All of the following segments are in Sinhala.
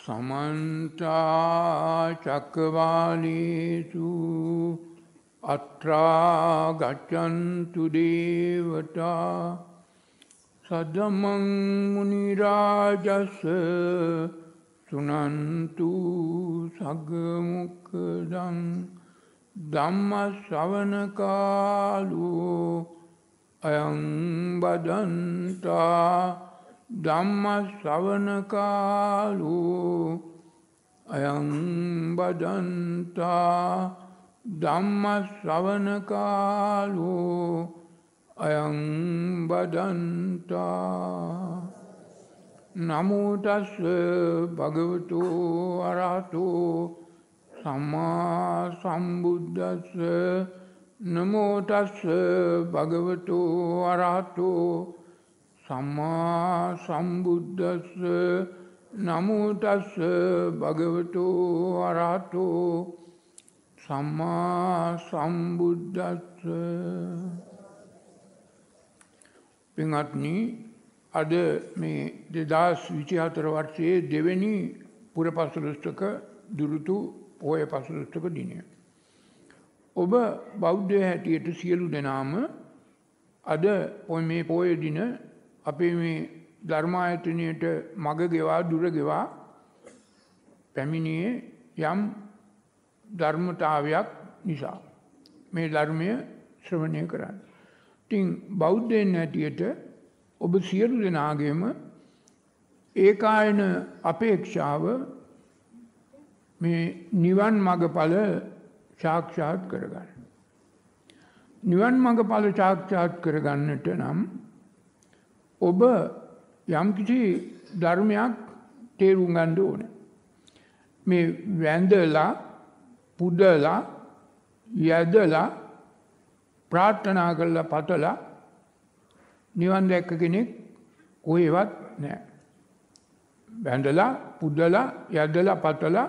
සමන්තා චක්කවාලේසු අත්‍රා ගච්ඡන්තු දේවතා සදමං මුනි රාජස් සුනන්තු සග්ග මුක්ඛදං ධම්ම ශ්‍රවණ කාලෝ අයං බදන්තා ධම්ම ශ්‍රවණකාලු අයං බදන්තා ධම්ම ශ්‍රවණකාලු අයං බදන්තා නමුතස්ස භගවතු අරහතු සම්මා සම්බුද්දස්ස නමෝතස්ස භගවතු අරහතු සම්මා සම්බුද්දස්ස නමුතස්ස භගවතු අරහතු සම්මා සම්බුද්දස්ස පිංහත්නි අද මේ දෙදස් විචහතර වර්ෂයේ දෙවැනි පුර පසුලස්ටක දුරුතු පෝය පසුලස්ටක දිනය. ඔබ බෞද්ධ හැටියට සියලු දෙනාම අද පො මේ පෝය දින අපි මේ ධර්මායතනයට මග ගෙවා දුර ගෙවා පැමිණියේ යම් ධර්මතාවයක් නිසා මේ ධර්මය ශ්‍රවණය කරන්න. ඉතින් බෞද්ධයන් හැටියට ඔබ සියලු දෙනාගේම ඒකායන අපේක්ෂාව මේ නිවන් මඟඵල සාක්ෂාත් කරගන්න. නිවන් මඟඵල සාක්ෂාත් කරගන්නට නම් ඔබ යම්කිසි ධර්මයක් තේරුම් ගන්න ඕනේ. මේ වැඳලා පුදලා යදලා ප්‍රාර්ථනා කරලා පතලා නිවන් දැක්ක කෙනෙක් කොහෙවත් නැහැ. වැඳලා පුදලා යදලා පතලා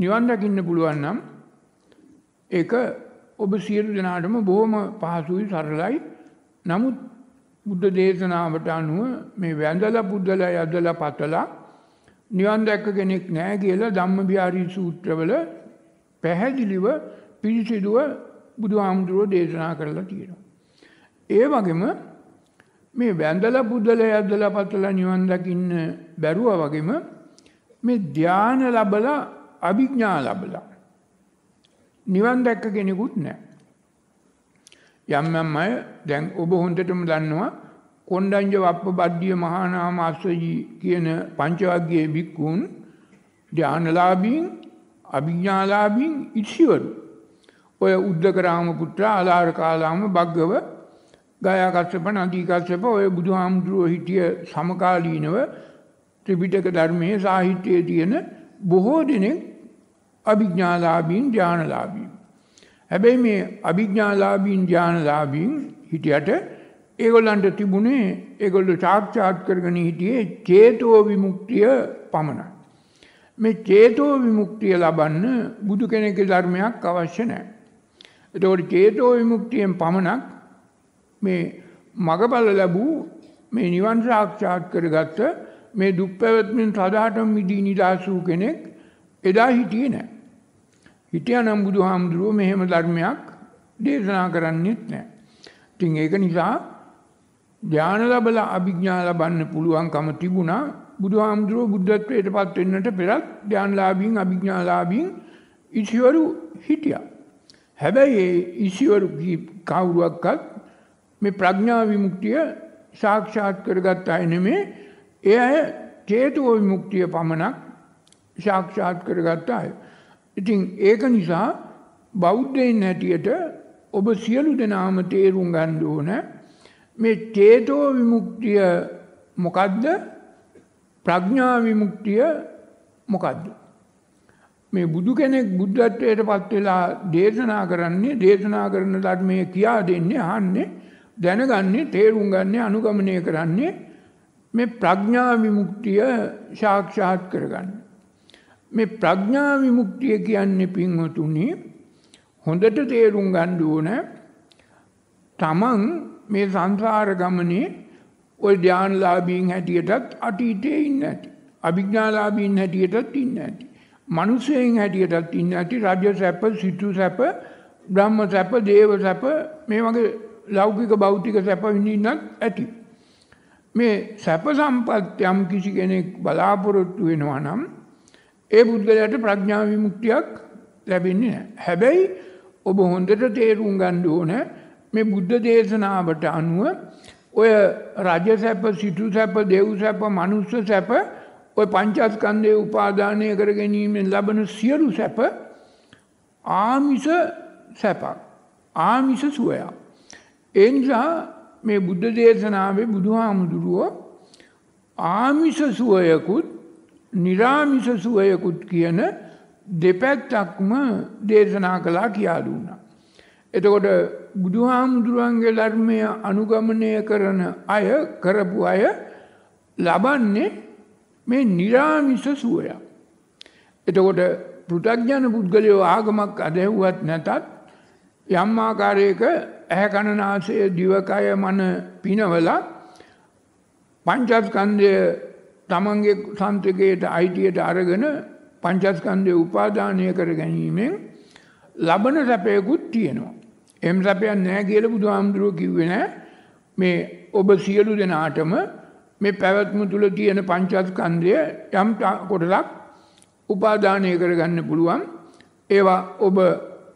නිවන් දකින්න පුළුවන් නම් ඒක ඔබ සියලු දෙනාටම බොහොම පහසුයි සරලයි. නමුත් බුද්ධ දේශනාවට අනුව මේ වැඳලා පුද්දලා යදලා පතලා නිවන් දැක්ක කෙනෙක් නැහැ කියලා ධම්මවිහාරී සූත්‍රවල පැහැදිලිව පිළිසිදුව බුදුහාමුදුරෝ දේශනා කරලා තියෙනවා. ඒ වගේම මේ වැඳලා පුද්දලා යදලා පතලා නිවන් දකින්න බැරුවා වගේම මේ ධානය ලැබලා අභිඥා ලැබලා නිවන් දැක්ක කෙනෙකුත් නැහැ. යම් යම් අය දැන් ඔබ හොඳටම දන්නවා කොණ්ඩඤ්ඤ වප්ප බද්ධිය මහානාම අස්සජී කියන පංචවග්ගයේ බික්කුන් ධානලාභීන් අභිඥාලාභීන් ඉච්ඡිවරු ඔය උද්දකරාම පුත්‍රා අලාරකාලාම භග්ගව ගයා කස්සප නදී කස්සප ඔය බුදුහාමුදුරුවෝ හිටිය සමකාලීනව ත්‍රිපිටක ධර්මයේ සාහිත්‍යයේ තියෙන බොහෝ දෙනෙක් අභිඥාලාභීන් ධානලාභීන් හැබැයි මේ අභිඥාලාභීන් ඥානලාභීන් හිටියට ඒගොල්ලන්ට තිබුණේ ඒගොල්ලෝ සාක්ෂාත් කරගෙන හිටියේ චේතෝ විමුක්තිය පමණයි. මේ චේතෝ විමුක්තිය ලබන්න බුදු කෙනෙකුගේ ධර්මයක් අවශ්‍ය නැහැ. එතකොට චේතෝ විමුක්තියෙන් පමණක් මේ මගබල ලැබූ මේ නිවන් සාක්ෂාත් කරගත්ත මේ දුක් පැවැත්මෙන් සදාටම මිදී නිදහස් වූ කෙනෙක් එදා හිටියේ නැහැ. හිටියානම් බුදුහාමුදුරුවෝ මෙහෙම ධර්මයක් දේශනා කරන්නෙත් නැහැ. ඉතින් ඒක නිසා ඥාන ලැබලා අභිඥා ලබන්න පුළුවන්කම තිබුණා බුදුහාමුදුරුවෝ බුද්ධත්වයට පත් වෙන්නට පෙරත් ඥානලාභීන් අභිඥාලාභීන් ඉසිවරු හිටියා. හැබැයි ඒ ඉසිවරු කවුරුවක්වත් මේ ප්‍රඥා විමුක්තිය සාක්ෂාත් කරගත් අය නෙමේ. ඒ අය චේතෝ විමුක්තිය පමණක් සාක්ෂාත් කරගත් අය. ඉතින් ඒක නිසා බෞද්ධයින් හැටියට ඔබ සියලු දෙනාම තේරුම් ගන්න ඕන මේ චේතෝ විමුක්තිය මොකද්ද ප්‍රඥා විමුක්තිය මොකද්ද මේ බුදු කෙනෙක් බුද්ධත්වයට පත් වෙලා දේශනා කරන්නේ දේශනා කරන ධර්මයේ කියා දෙන්නේ අහන්නේ දැනගන්නේ තේරුම් ගන්න අනුගමනය කරන්නේ මේ ප්‍රඥා විමුක්තිය සාක්ෂාත් කරගන්න මේ ප්‍රඥා විමුක්තිය කියන්නේ පින්වතුනි හොඳට තේරුම් ගන්න ඕන තමන් මේ සංසාර ගමනේ ওই ධානලාභීන් හැටියටත් අතීතේ ඉන්න ඇති. අභිඥාලාභීන් හැටියටත් ඉන්න ඇති. මිනිසෙයින් හැටියටත් ඉන්න ඇති. රාජ්‍ය සැප, සිතු සැප, බ්‍රහ්ම සැප, දේව සැප මේ වගේ ලෞකික භෞතික සැප විඳින්නත් ඇති. මේ සැප සම්පත් යම් කිසි කෙනෙක් බලාපොරොත්තු වෙනවා නම් ඒ බුද්ධලයට ප්‍රඥා විමුක්තියක් ලැබෙන්නේ නැහැ. හැබැයි ඔබ හොඳට තේරුම් ගන්න ඕන මේ බුද්ධ දේශනාවට අනුව ඔය රාජ්‍ය සැප, සිටු සැප, දේව් සැප, මනුස්ස සැප ඔය පංචස්කන්ධේ උපාදානය කර ගැනීමෙන් ලබන සියලු සැප ආමිෂ සැප. ආමිෂ සුවය. ඒ නිසා මේ බුද්ධ දේශනාවේ බුදුහාමුදුරුවෝ ආමිෂ සුවයකුත් නිරාමිස සුවයකුත් කියන දෙපැත්තක්ම දේශනා කලා කියාදුන්නා. එතකොට බුදුහාමුදුරුවන්ගේ ධර්මය අනුගමනය කරන අය කරපු අය ලබන්නේ මේ නිරාමිස සුවය. එතකොට පෘතග්ජන පුද්ගලයෝ ආගමක් අදැව්වත් නැතත් යම් ආකාරයක ඇහැකණනාසය දිවකය මන පිනවල පංචස්කන්ධය තමන්ගේ සන්තකයට අයිතියට අරගෙන පංචස්කන්ධය උපාදානය කර ගැනීමෙන් ලබන සැපයකුත් තියෙනවා. එම් සැපයක් නෑ කියල බුදු හාමුදුරුව කිව්වෙන මේ ඔබ සියලු දෙනාටම මේ පැවැත්ම තුළ තියෙන පංචස්කන්ධය යම් කොටලක් උපාදානය කරගන්න පුළුවන් ඒවා ඔබ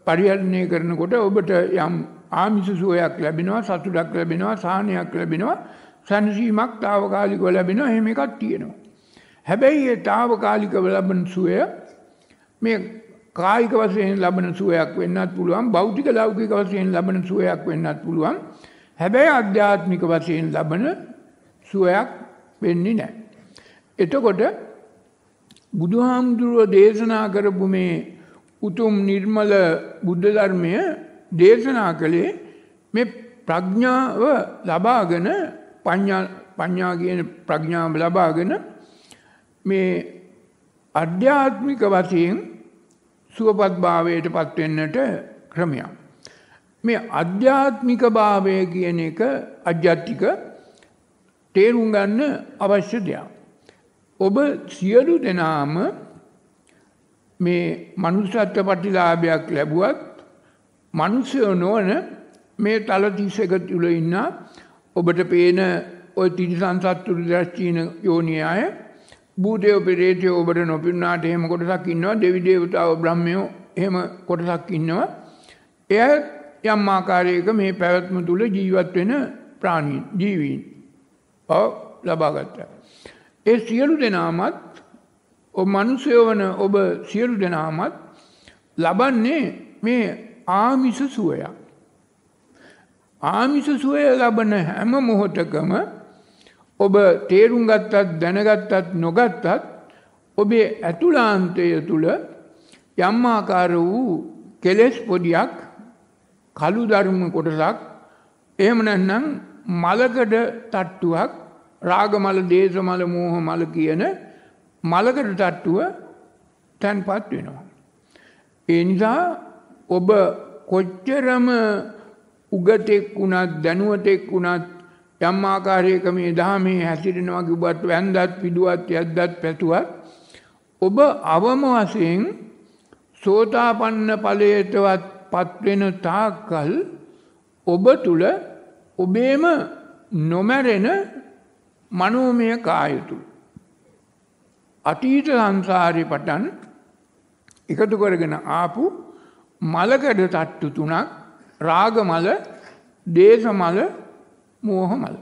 පරිහරණය කරනකොට ඔබට යම් ආමිස සුවයක් ලැබෙනවා සතුටක් ලැබෙනවා සාහනයක් ලැබෙනවා සැනසීමක් తాවකාලිකව ලැබෙනවා එහෙම එකක් තියෙනවා. හැබැයි ඒ తాවකාලිකව ලැබෙන සුවය මේ කායික වශයෙන් ලැබෙන සුවයක් වෙන්නත් පුළුවන් භෞතික ලෞකික වශයෙන් ලැබෙන සුවයක් වෙන්නත් පුළුවන්. හැබැයි ආධ්‍යාත්මික වශයෙන් ලැබෙන සුවයක් වෙන්නේ නැහැ. එතකොට බුදුහාමුදුරුව දේශනා කරපු මේ උතුම් නිර්මල බුද්ධ ධර්මය දේශනා කළේ මේ ප්‍රඥාව ලබාගෙන පඤ්ඤා කියන ප්‍රඥාව ලබාගෙන මේ අධ්‍යාත්මික වශයෙන් සුවපත් භාවයට පත් වෙන්නට ක්‍රමයක්. මේ අධ්‍යාත්මික භාවය කියන එක අධ්‍යාත්මික තේරුම් ගන්න අවශ්‍ය දෙයක්. ඔබ සියලු දෙනාම මේ මනුස්සත්ව ප්‍රතිලාභයක් ලැබුවත් මනුස්සයෝ නොවන මේ තල 31 තුල ඉන්නා ඔබට පේන ඔය තිරිසන් සත්තුරු දැස්චීන යෝනිය අය භූතයෝ පෙරේතය ඔබට නොපිරුණාට එහෙම කොටසක් ඉන්නවා දෙවිදේවතාව බ්‍රහ්මයෝ එහෙම කොටසක් ඉන්නවා. එය යම් ආකාරයක මේ පැවැත්ම තුළ ජීවත් වෙන ප්‍රාණීන් ජීවීන් බව ලබාගත්තා. ඒ සියලු දෙනාමත් මනුසය වන ඔබ සියලු දෙනාමත් ලබන්නේ මේ ආමිස සුවයක්. ආමිෂ සුවය ලබන හැම මොහොතකම ඔබ තේරුම් ගත්තත් දැනගත්තත් නොගත්තත් ඔබේ ඇතුලාන්තය තුළ යම් ආකාර වූ කෙලෙස් පොඩියක් කළු ධර්ම කොටසක් එහෙම නැත්නම් මලකඩ තට්ටුවක් රාග මල, දේශ මල, මෝහ මල කියන මලකඩ තට්ටුව තැන්පත් වෙනවා. ඒ නිසා ඔබ කොච්චරම උගතෙක් වුණත් දැනුවතෙක් වුණත් යම් ආකාරයක මේ දහමේ හැසිරෙනවා කිව්වත් වැන්දත් පිදුවත් යද්දත් පැතුවත් ඔබ අවම වශයෙන් සෝතාපන්න ඵලයටවත් පත්වෙන තාක්කල් ඔබ තුල ඔබේම නොමැරෙන මනෝමය කාය තුල අතීත සංසාරේ පටන් එකතු කරගෙන ආපු මලකඩ තට්ටු තුනක් රාගමල, දේශමල, මෝහමල.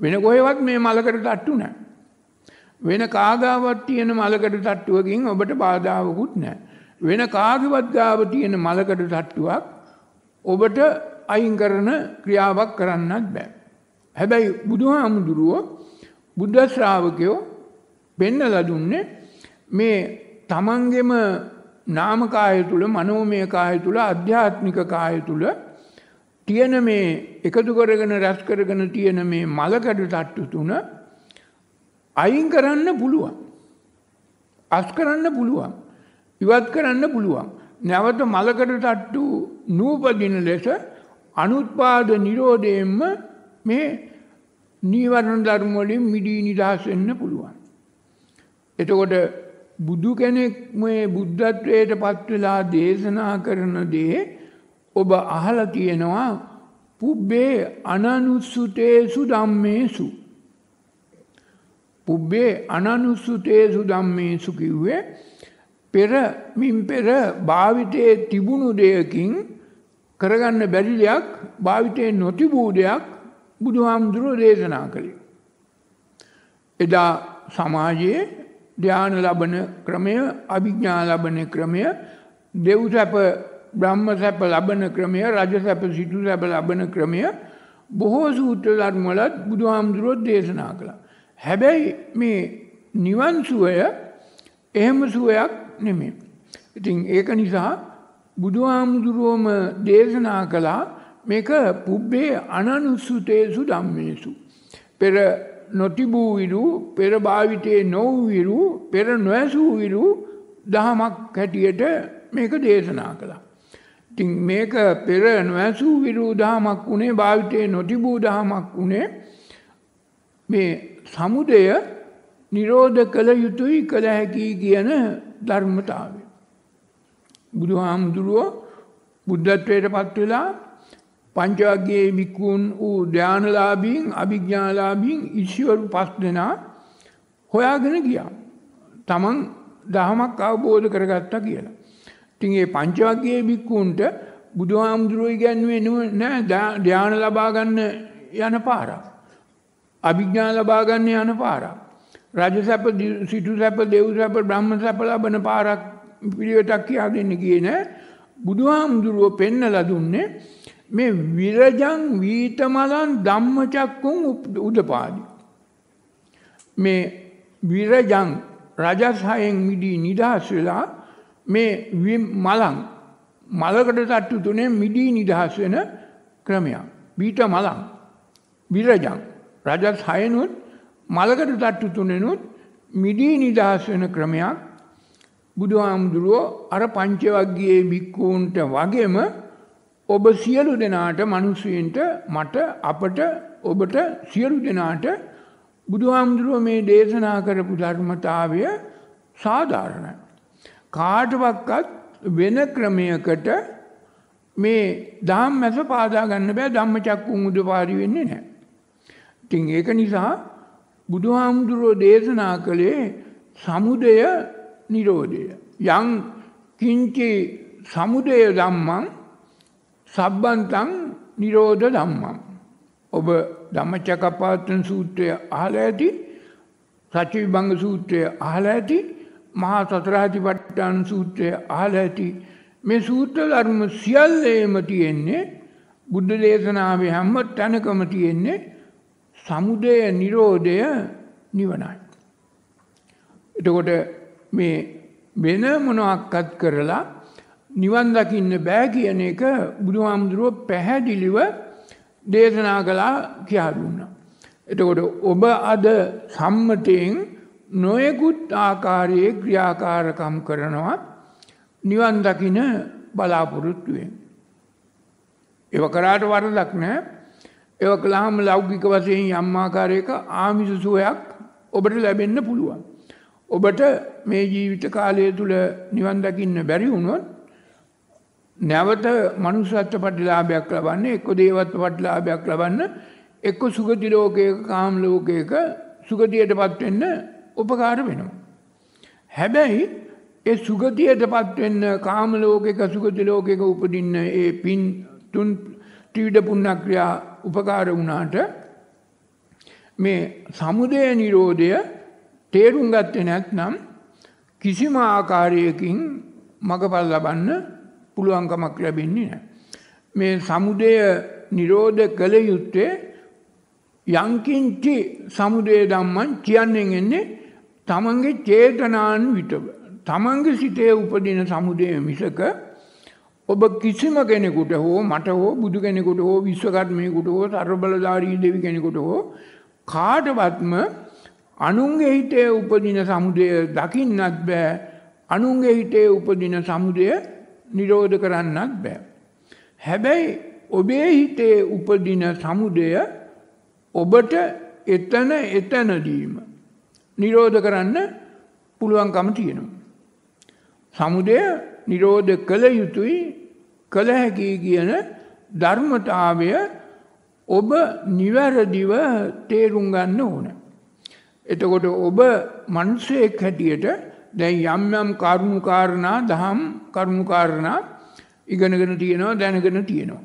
වෙන කොහෙවත් මේ මලකට තට්ටු නැහැ. වෙන කාගාවත් තියෙන මලකට තට්ටුවකින් ඔබට බාධාවකුත් නැහැ. වෙන කාගවත් ගාව තියෙන මලකට තට්ටුවක් ඔබට අයින් කරන ක්‍රියාවක් කරන්නත් බෑ. හැබැයි බුදුහාමුදුරුවෝ බුද්ධ ශ්‍රාවකයෝ පෙන්නලා දුන්නේ මේ තමන්ගෙම නාම කාය තුල මනෝමය කාය තුල අධ්‍යාත්මික කාය තුල තියෙන මේ එකතු කරගෙන රැස් කරගෙන තියෙන මේ මලකඩ තට්ටු තුන අයින් කරන්න පුළුවන්. අස් කරන්න පුළුවන්. ඉවත් කරන්න පුළුවන්. නැවත මලකඩ තට්ටු නූපදින ලෙස අනුත්පාද නිරෝධයෙන්ම මේ නීවරණ ධර්ම වලින් මිදී නිදහස් වෙන්න පුළුවන්. එතකොට බුදු කෙනෙක් මේ බුද්ධත්වයට පත්වෙලා දේශනා කරන දේ ඔබ අහල තියෙනවා පුබ්බේ අනනුස්සුතේසු ධම්මේසු. පුබ්බේ අනනුස්සුතේසු ධම්මේසු කිව්වේ පෙර මින් පෙර භාවිතයේ තිබුණු දෙයකින් කරගන්න බැරි දෙයක් භාවිතයේ නොතිබූ දෙයක් බුදුහාමුදුරුව දේශනා කළේ. එදා සමාජයේ ධ්‍යාන ලබන ක්‍රමය අභිඥා ලබන ක්‍රමය දෙව් සැප බ්‍රහ්ම සැප ලබන ක්‍රමය රජ සැප සිටු සැප ලබන ක්‍රමය බොහෝ සූත්‍ර ධර්මවලත් බුදුහාමුදුරුවෝ දේශනා කළා. හැබැයි මේ නිවන් සුවය එහෙම සුවයක් නෙමෙයි. ඉතින් ඒක නිසා බුදුහාමුදුරුවෝම දේශනා කළා මේක පුබ්බේ අනනුසුතේසු ධම්මේසු. පෙර නොතිබූවිරු පෙර භාවිතයේ නොවවිරු පෙර නොවැසූවිරු දහමක් හැටියට මේක දේශනා කළා. ඉතින් මේක පෙර නොවැසූ විරු දහමක් වුණේ භාවිතයේ නොතිබූ දහමක් වුණේ මේ සමුදය නිරෝධ කළ යුතුයි කළ හැකි කියන ධර්මතාවය. බුදුහාමුදුරුවෝ බුද්ධත්වයට පත් වෙලා පංචවග්ගයේ වික්කුන් වූ ධානලාභීන් අභිඥාලාභීන් ඉෂිවරු පස් දෙනා හොයාගෙන ගියා. තමන් දහමක් අවබෝධ කරගත්තා කියලා. ඉතින් මේ පංචවග්ගයේ වික්කුන්ට බුදුහාමුදුරුවෝ ඉගැන්වුවේ නෑ ධාන ලබා ගන්න යන පාරක්. අභිඥා ලබා ගන්න යන පාරක්. රජසැප සිටුසැප දෙව්සැප බ්‍රහ්මසැප ලබන පාරක් පිළිවෙතක් කියලා දෙන්න ගියේ නෑ. බුදුහාමුදුරුවෝ පෙන්නලා දුන්නේ මේ විරජං වීතමලං ධම්මචක්කුං උදපාදි. මේ විරජං රජසයෙන් මිදී නිදහස් වෙලා මේ මලං මලකට තට්ටු තුනේ මිදී නිදහස් වෙන ක්‍රමයක්. වීත මලං විරජං රජසයනුත් මලකට තට්ටු තුනෙනුත් මිදී නිදහස් වෙන ක්‍රමයක් බුදුහාමුදුරුවෝ අර පංචවග්ගයේ භික්කූන්ට වගේම ඔබ සියලු දෙනාට මිනිසුන්ට මට අපට ඔබට සියලු දෙනාට බුදුහාමුදුරුව මේ දේශනා කරපු ධර්මතාවය සාධාරණයි. කාටවත්වත් වෙන ක්‍රමයකට මේ ධම්මස පාදා ගන්න බෑ ධම්මචක්කුන් උදපාදි වෙන්නේ නැහැ. ඉතින් ඒක නිසා බුදුහාමුදුරුව දේශනා කළේ සමුදය නිරෝධය. යං කිංචි සමුදය ධම්මං සබ්බන්තං නිරෝධ ධම්මං. ඔබ ධම්මචක්කපවත්තන සූත්‍රය අහලා ඇති සච්චවිභංග සූත්‍රය අහලා ඇති මහා සතරාතිපට්ඨාන සූත්‍රය අහලා ඇති මේ සූත්‍ර ධර්ම සියල්ලේම තියෙන්නේ බුද්ධ දේශනාවේ හැම තැනකම තියෙන්නේ සමුදය නිරෝධය නිවනයි. එතකොට මේ වෙන මොනක්වත් කරලා නිවන් දකින්න බෑ කියන එක බුදුහාමුදුරුව පැහැදිලිව දේශනා කළා කියලා දුන්නා. එතකොට ඔබ අද සම්මතයෙන් නොයෙකුත් ආකාරයේ ක්‍රියාකාරකම් කරනවා නිවන් දකින බලාපොරොත්තු වෙන. ඒව කරාට වරදක් නැහැ. ඒව කළාම ලෞකික වශයෙන් යම් ආකාරයක ආමිෂ සුවයක් ඔබට ලැබෙන්න පුළුවන්. ඔබට මේ ජීවිත කාලය තුල නිවන් දකින්න බැරි වුණොත් නැවත මනුසත්ව පටිලාභයක් ලබන්නේ එක්ක දේවත්ව පටිලාභයක් ලබන්න එක්ක සුගති ලෝකයක කාම් ලෝකයක සුගතියටපත් වෙන්න උපකාර වෙනවා. හැබැයි ඒ සුගතියටපත් වෙන්න කාම ලෝකයක සුගති ලෝකයක උපදින්න ඒ පින් තුන් ත්‍රිවිධ පුණ්‍ය ක්‍රියා උපකාර වුණාට මේ සමුදය නිරෝධය තේරුම් ගත්තේ නැත්නම් කිසිම ආකාරයකින් මගපල් ලබන්න පුළුවන්කමක් ලැබෙන්නේ නෑ. මේ සමුදය නිරෝධ කළ යුත්තේ යංකින්චි සමුදය දම්මන් කියන්නෙන් එන්නේ තමන්ගේ චේතනාන් විටව. තමන්ගේ සිතේ උපදින සමුදය මිසක ඔබ කිසිම කෙනෙකුට හෝ මට හෝ බුදු කෙනෙකුට හෝ විශ්වකර්මයකුට හෝ සර්බලධාරී දෙවි කෙනෙකුට හෝ කාටවත්ම අනුන්ගේ හිතේ උපදින සමුදය දකින්නත් බෑ අනුන්ගේ හිතේ උපදින සමුදය නිරෝධ කරන්නත් බෑ. හැබැයි ඔබේ හිතේ උපදින සමුදය ඔබට එතන එතනදීම නිරෝධ කරන්න පුළුවන්කම තියෙනවා. සමුදය නිරෝධ කළ යුතුයි කළ හැකි කියන ධර්මතාවය ඔබ නිවැරදිව තේරුම් ගන්න ඕන. එතකොට ඔබ මනුස්සයෙක් හැටියට දැන් යම් යම් කරුණු කාරණා දහම් කරුණු කාරණා ඉගෙනගෙන තියෙනවා දැනගෙන තියෙනවා.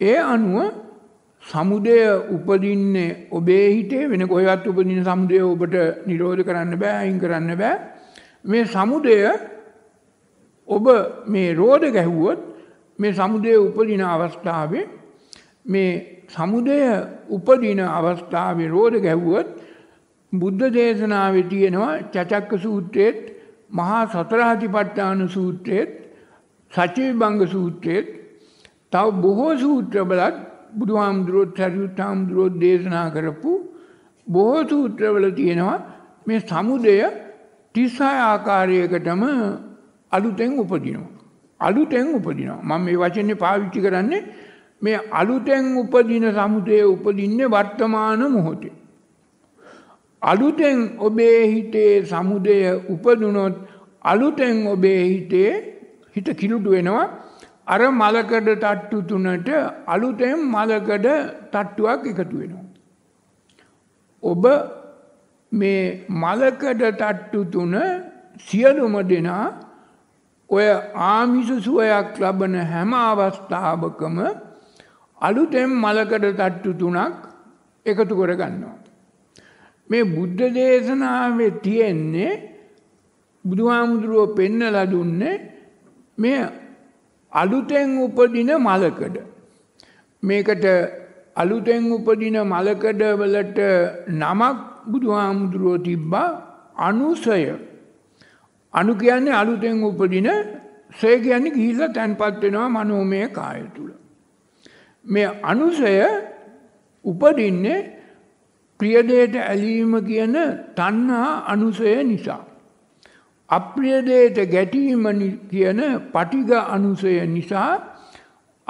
ඒ අනුව සමුදය උපදින්නේ ඔබේ හිතේ වෙන කොහෙවත් උපදින සමුදය ඔබට නිරෝධ කරන්න බෑ අයින් කරන්න බෑ. මේ සමුදය ඔබ මේ රෝධ ගැහුවොත් මේ සමුදය උපදින අවස්ථාවේ මේ සමුදය උපදින අවස්ථාවේ රෝධ ගැහුවොත් බුද්ධ දේශනාවේ තියෙනවා චචක්ක සූත්‍රයේත් මහා සතරහතිපට්ඨාන සූත්‍රයේත් සචිවිභංග සූත්‍රයේත් තව බොහෝ සූත්‍රවලත් බුදුහාමුදුරුවෝ සරියුත් හාමුදුරුවෝ දේශනා කරපු බොහෝ සූත්‍රවල තියෙනවා මේ සමුදය තිස්සාය ආකාරයකටම අලුතෙන් උපදිනවා. අලුතෙන් උපදිනවා. මම මේ වචනේ පාවිච්චි කරන්නේ මේ අලුතෙන් උපදින සමුදය උපදින්නේ වර්තමාන මොහොතේ. අලුතෙන් ඔබේ හිතේ සමුදය උපදුනොත් අලුතෙන් ඔබේ හිතේ හිත කිලුටු වෙනවා අර මලකඩ තට්ටු තුනට අලුතෙන් මලකඩ තට්ටුවක් එකතු වෙනවා. ඔබ මේ මලකඩ තට්ටු තුන සියලුම දෙනා ඔය ආමිෂ සුවයක් ලබන හැම අවස්ථාවකම අලුතෙන් මලකඩ තට්ටු තුනක් එකතු කරගන්නවා. මේ බුද්ධ දේශනාවේ තියෙන්නේ බුදුහාමුදුරුව පෙන්නලා දුන්නේ මේ අලුතෙන් උපදින මලකඩ. මේකට අලුතෙන් උපදින මලකඩ වලට නමක් බුදුහාමුදුරුව තිබ්බා අනුසය. අනු කියන්නේ අලුතෙන් උපදින සය කියන්නේ ගිහිල්ලා තැන්පත් වෙනවා මනෝමය කාය තුල. මේ අනුසය උපදින්නේ ප්‍රියදයට ඇලීම කියන තන්හා අනුසය නිසා. අප්‍රියදයට ගැටීම කියන පටිග අනුසය නිසා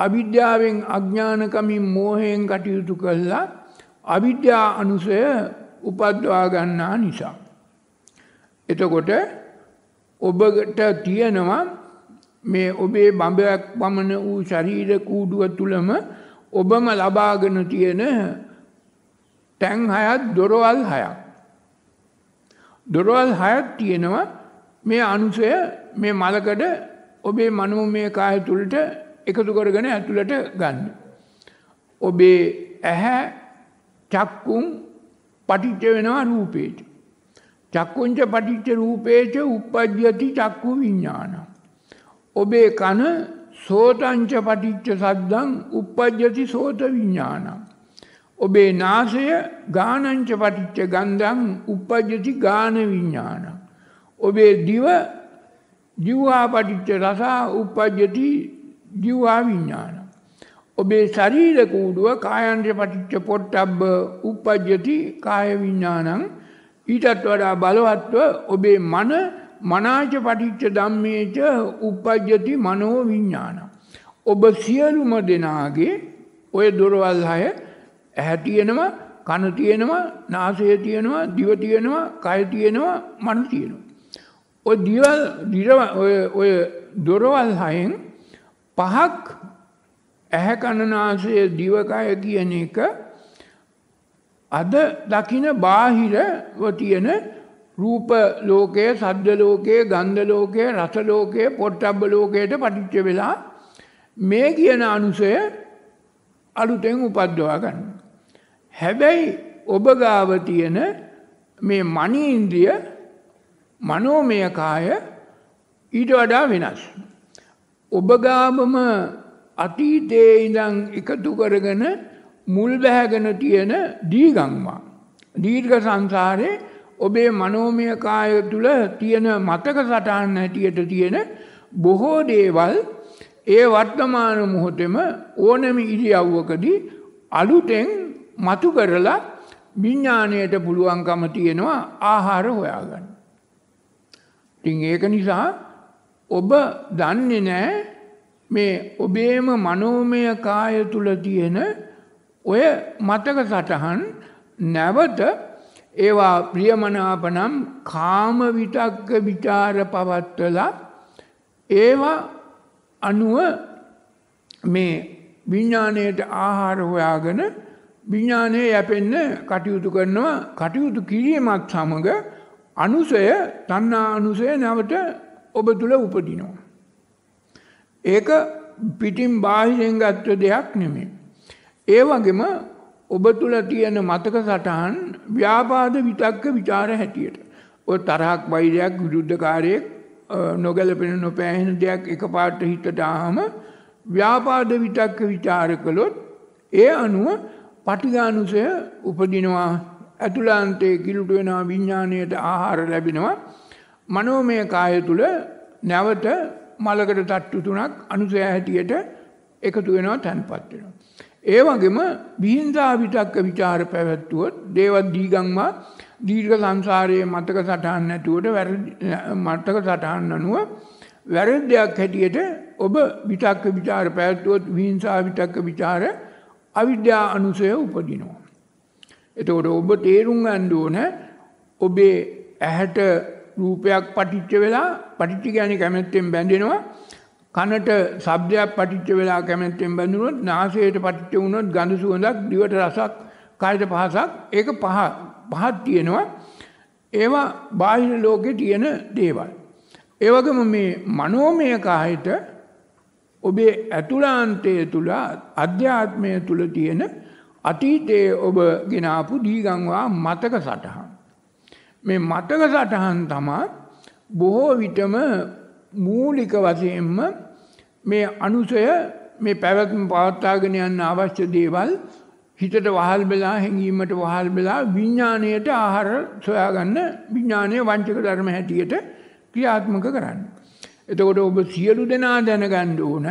අවිද්‍යාවෙන් අඥ්ඥානකමින් මෝහයෙන් කටයුතු කල්ලා අවිද්‍යා අනුසය උපද්වා ගන්නා නිසා. එතකොට ඔබට තියෙනවා මේ ඔබේ බඹයක් පමණ වූ ශරීර කූඩුව තුළම ඔබම ලබාගෙන තියෙන තැන් හයත් දොරවල් හයක්. දොරවල් හයත් තියෙනවා මේ අනුසය මේ මලකඩ ඔබේ මනමු මේ කාය තුළට එකතු කරගෙන ඇතුළට ගන්න. ඔබේ ඇහැ චක්කුම් පටිච්ච වෙනවා රූපේට. චක්කුංච පටිච්ච රූපේච උපද්්‍යති චක්කු විඤ්ඥාන. ඔබේ කන සෝතංච පටිච්ච සද්දං උපද්්‍යති සෝත විඤ්ඥානම්. ඔබේ නාසය ගානංච පටිච්ච ගන්ධං උපජ්ජති ගාන විඥාන. ඔබේ දිව ජීවා පටිච්ච රසා උපජ්ජති ජීවා විඥාන. ඔබේ ශරීර කූඩුව කායන්ත්‍ර පටිච්ච පොට්ටබ්බ උපජ්ජති කාය විඥානං ඊටත් වඩා බලවත්ව ඔබේ මන මනාච පටිච්ච ධම්මේච උපජ්ජති මනෝ විඥාන. ඔබ සියලුම දෙනාගේ ඔය දොරවල් 6 ඇහැ තියෙනවා කන තියෙනවා නාසය තියෙනවා දිව තියෙනවා කය තියෙනවා මන තියෙනවා. ඔය දිවල් දිරව ඔය ඔය දොරවල් හයෙන් පහක් ඇහැ කන නාසය දිව කය කියන එක අද දකින බාහිරව තියෙන රූප ලෝකය සද්ද ලෝකය ගන්ධ ලෝකය රස ලෝකය පොට්ටබ්බ ලෝකයට පටිච්ච වෙලා මේ කියන අනුසය අලුතෙන් උපද්දවා ගන්න. හැබැයි ඔබ ගාව තියෙන මේ මනීන්ද්‍රිය මනෝමය කාය ඊට වඩා වෙනස්. ඔබ ගාවම අතීතයේ ඉඳන් එකතු කරගෙන මුල් බැහැගෙන තියෙන දීගම්මා. දීර්ඝ සංසාරේ ඔබේ මනෝමය කාය තුල තියෙන මතක සටහන් හැටියට තියෙන බොහෝ දේවල් ඒ වර්තමාන මොහොතෙම ඕනම ඉරියව්වකදී අලුතෙන් මතු කරලා විඤ්ඥානයට පුළුවන්කම තියෙනවා ආහාර හොයාගන්න. තිං ඒක නිසා ඔබ දන්නේ නෑ මේ ඔබේම මනෝමය කාය තුළ තියෙන ඔය මතක සටහන් නැවත ඒවා ප්‍රියමනාපනම් කාම විතක්ක විචාර පවත්වලා ඒවා අනුව මේ විඥාණයට ආහාර හොයාගෙන විඥාණය යැපෙන්න කටයුතු කරනවා කටයුතු කිරීමත් සමග අනුසය තණ්හා අනුසය නැවත ඔබ තුල උපදිනවා. ඒක පිටින් බාහිරෙන් ගත්ත දෙයක් නෙමෙයි. ඒ වගේම ඔබ තුල තියෙන මතක සටහන් ව්‍යාපාද විතක්ක ਵਿਚාර හැටියට. ඔය තරහක් වෛරයක් විරුද්ධකාරයෙක් නොගැලපෙන නොපෑහෙන දෙයක් එකපාරට හිතට ආවම ව්‍යාපාද විතක්ක ਵਿਚාර කළොත් ඒ අනුව පටිඝානුසය උපදිනවා අතුලාන්තයේ කිලුට වෙනවා විඥාණයට ආහාර ලැබෙනවා මනෝමය කාය තුල නැවත මලකට තට්ටු තුනක් අනුසය හැටියට එකතු වෙනවා තැන්පත් වෙනවා. ඒ වගේම විහිංසා විතක්ක ਵਿਚාර පැවැත්වුවොත් දේව දීගම්මා දීර්ඝ සංසාරයේ මතක සටහන් නැතුවට වැරදි මතක සටහන් අනුව වැරද්දයක් හැටියට ඔබ විතක්ක ਵਿਚාර පැවැත්වුවොත් විහිංසා විතක්ක ਵਿਚාර අවිද්‍යා අනුසය උපදිනවා. එතකොට ඔබ තේරුම් ගන්න ඕන ඔබේ ඇහැට රූපයක් පටිච්ච වෙලා පටිච්ච කියන්නේ කැමැත්තෙන් බැඳෙනවා කනට ශබ්දයක් පටිච්ච වෙලා කැමැත්තෙන් බැඳුනොත් නාසයට පටිච්ච වුණොත් ගඳ සුවඳක් දිවට රසක් කායට පහසක් ඒක පහ පහක් තියෙනවා ඒවා බාහිර ලෝකේ තියෙන දේවල්. ඒ වගේම මේ මනෝමය කායයට ඔබේ ඇතුළාන්තය තුල අධ්‍යාත්මය තුල තියෙන අතීතයේ ඔබ ගෙනාපු දීගංවා මතක සටහන්. මේ මතක සටහන් තමයි බොහෝ විටම මූලික වශයෙන්ම මේ අනුසය මේ පැවැත්ම පවත්වාගෙන යන්න අවශ්‍ය දේවල් හිතට වහල් වෙලා හැඟීමට වහල් වෙලා විඥාණයට ආහාර සොයාගන්න විඥානයේ වංචක ධර්ම හැටියට ක්‍රියාත්මක කරන්න. එතකොට ඔබ සියලු දෙනා දැනගන්න ඕන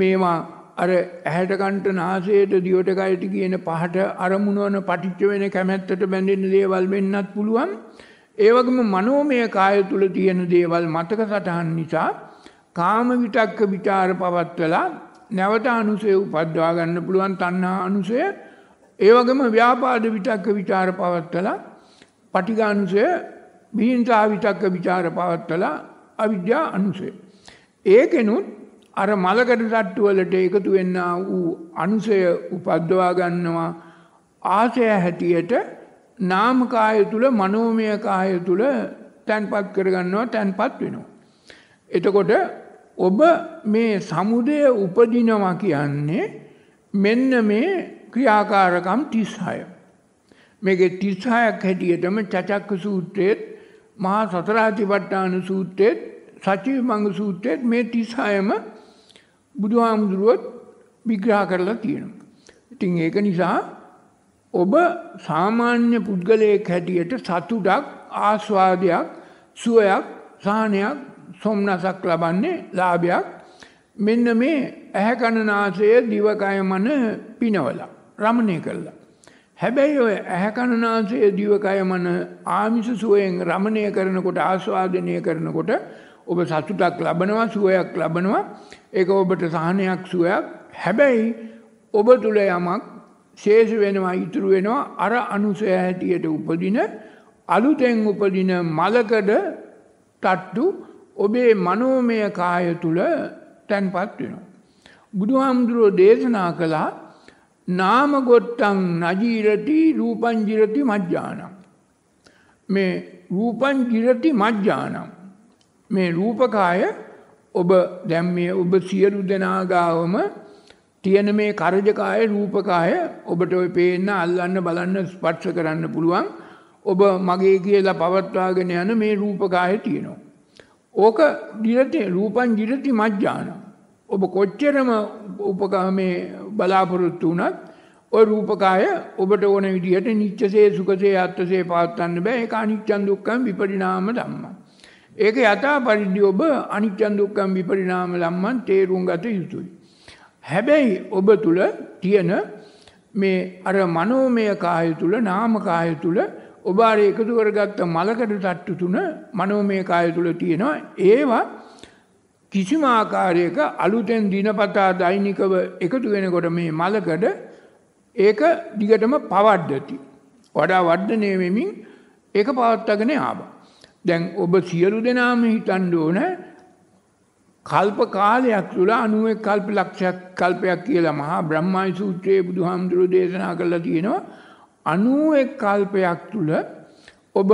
මේවා අර ඇහැට කන්ට නාසයට දිවට කයට කියන පහට අරමුණ වන පටිච්ච වෙන කැමැත්තට බැඳෙන දේවල් වෙන්නත් පුළුවන්. ඒ වගේම මනෝමය කාය තුල තියෙන දේවල් මතක සටහන් නිසා කාම විතක්ක ਵਿਚාර පවත්වලා නැවත අනුසය උපද්වා ගන්න පුළුවන් තණ්හා අනුසය ඒ වගේම ව්‍යාපාද විතක්ක ਵਿਚාර පවත්තලා පටිඝානුසය බීන්තා විතක්ක ਵਿਚාර පවත්තලා අවිද්‍යා අනුසය ඒකෙනුත් අර මලකට තට්ටු වලට එකතු වෙන්න වූ අනුසය උපද්වා ගන්නවා ආසය හැටියට නාම කාය තුල මනෝමය කාය තුල තැන්පත් කරගන්නවා තැන්පත් වෙනවා එතකොට ඔබ මේ සමුදය උපදිනවා කියන්නේ මෙන්න මේ ක්‍රියාකාරකම් 36. මේකේ 36ක් හැටියටම චචක්ක සූත්‍රයේත් මහා සතරාතිපට්ඨාන සූත්‍රයේත් සචිවමංග සූත්‍රයේත් මේ 36ම බුදුහාමුදුරුවොත් විග්‍රහ කරලා තියෙනවා. ඉතින් ඒක නිසා ඔබ සාමාන්‍ය පුද්ගලයෙක් හැටියට සතුටක් ආස්වාදයක් සුවයක් සාහනයක් සොම්නසක් ලබන්නේ ලාභයක් මෙන්න මේ ඇහැකණනාසය දිවකය මන පිනවල රමණය කළා. හැබැයි ඔය ඇහැකණනාසය දිවකය මන ආමිස සුවයෙන් රමණය කරනකොට ආස්වාදනය කරනකොට ඔබ සතුටක් ලබනවා සුවයක් ලබනවා ඒක ඔබට සහනයක් සුවයක් හැබැයි ඔබ තුළ යමක් ශේෂ වෙනවා ඉතුරු වෙනවා අර අනුසය හැටියට උපදින අලුතෙන් උපදින මලකඩ තට්ටු ඔබේ මනෝමය කාය තුල තැන්පත් වෙනවා. බුදුහාමුදුරෝ දේශනා කළා නාම ගොට්ටං නජීරති රූපං ජිරති මජ්ජානං මේ රූපං ජිරති මජ්ජානං මේ රූපකාය ඔබ දැන් මේ ඔබ සියලු දෙනා ගාවම තියෙන මේ කරජකාය රූපකාය ඔබට ඔය පේන්න අල්ලන්න බලන්න ස්පර්ශ කරන්න පුළුවන් ඔබ මගේ කියලා පවත්වාගෙන යන මේ රූපකාය තියෙනවා ඕක දිලති රූපන් ජිලති මජ්ජාන. ඔබ කොච්චරම උපකාමේ බලාපොරොත්තු වනත් ඔය රූපකාය ඔබට ඕන විදිහට නිච්චසේ සුකසේ අත්තසේ පාත්තන්න බෑ ඒක අනිච්චන් දුක්ඛම් විපරිණාම ධම්ම. ඒක යථා පරිදි ඔබ අනිච්චන් දුක්ඛම් විපරිණාම ධම්මන් තේරුම් ගත යුතුයි. හැබැයි ඔබ තුල තියෙන මේ අර මනෝමය කාය තුල නාම කාය තුල ඔබ අර එකතු කරගත්ත මලකඩ තට්ටු තුන මනෝමය කාය තුල තියෙනවා ඒවා කිසිම ආකාරයක අලුතෙන් දිනපතා දෛනිකව එකතු වෙනකොට මේ මලකඩ ඒක දිගටම පවද්දති වඩා වර්ධනය වෙමින් ඒක පවත්වාගෙන ආවා දැන් ඔබ සියලු දෙනාම හිතන්න ඕන කල්ප කාලයක් තුළ 91 කල්ප ලක්ෂයක් කල්පයක් කියලා මහා බ්‍රහ්මයි සූත්‍රයේ බුදුහාමුදුරුවෝ දේශනා කළා තියෙනවා අනුවෙක් කල්පයක් තුළ ඔබ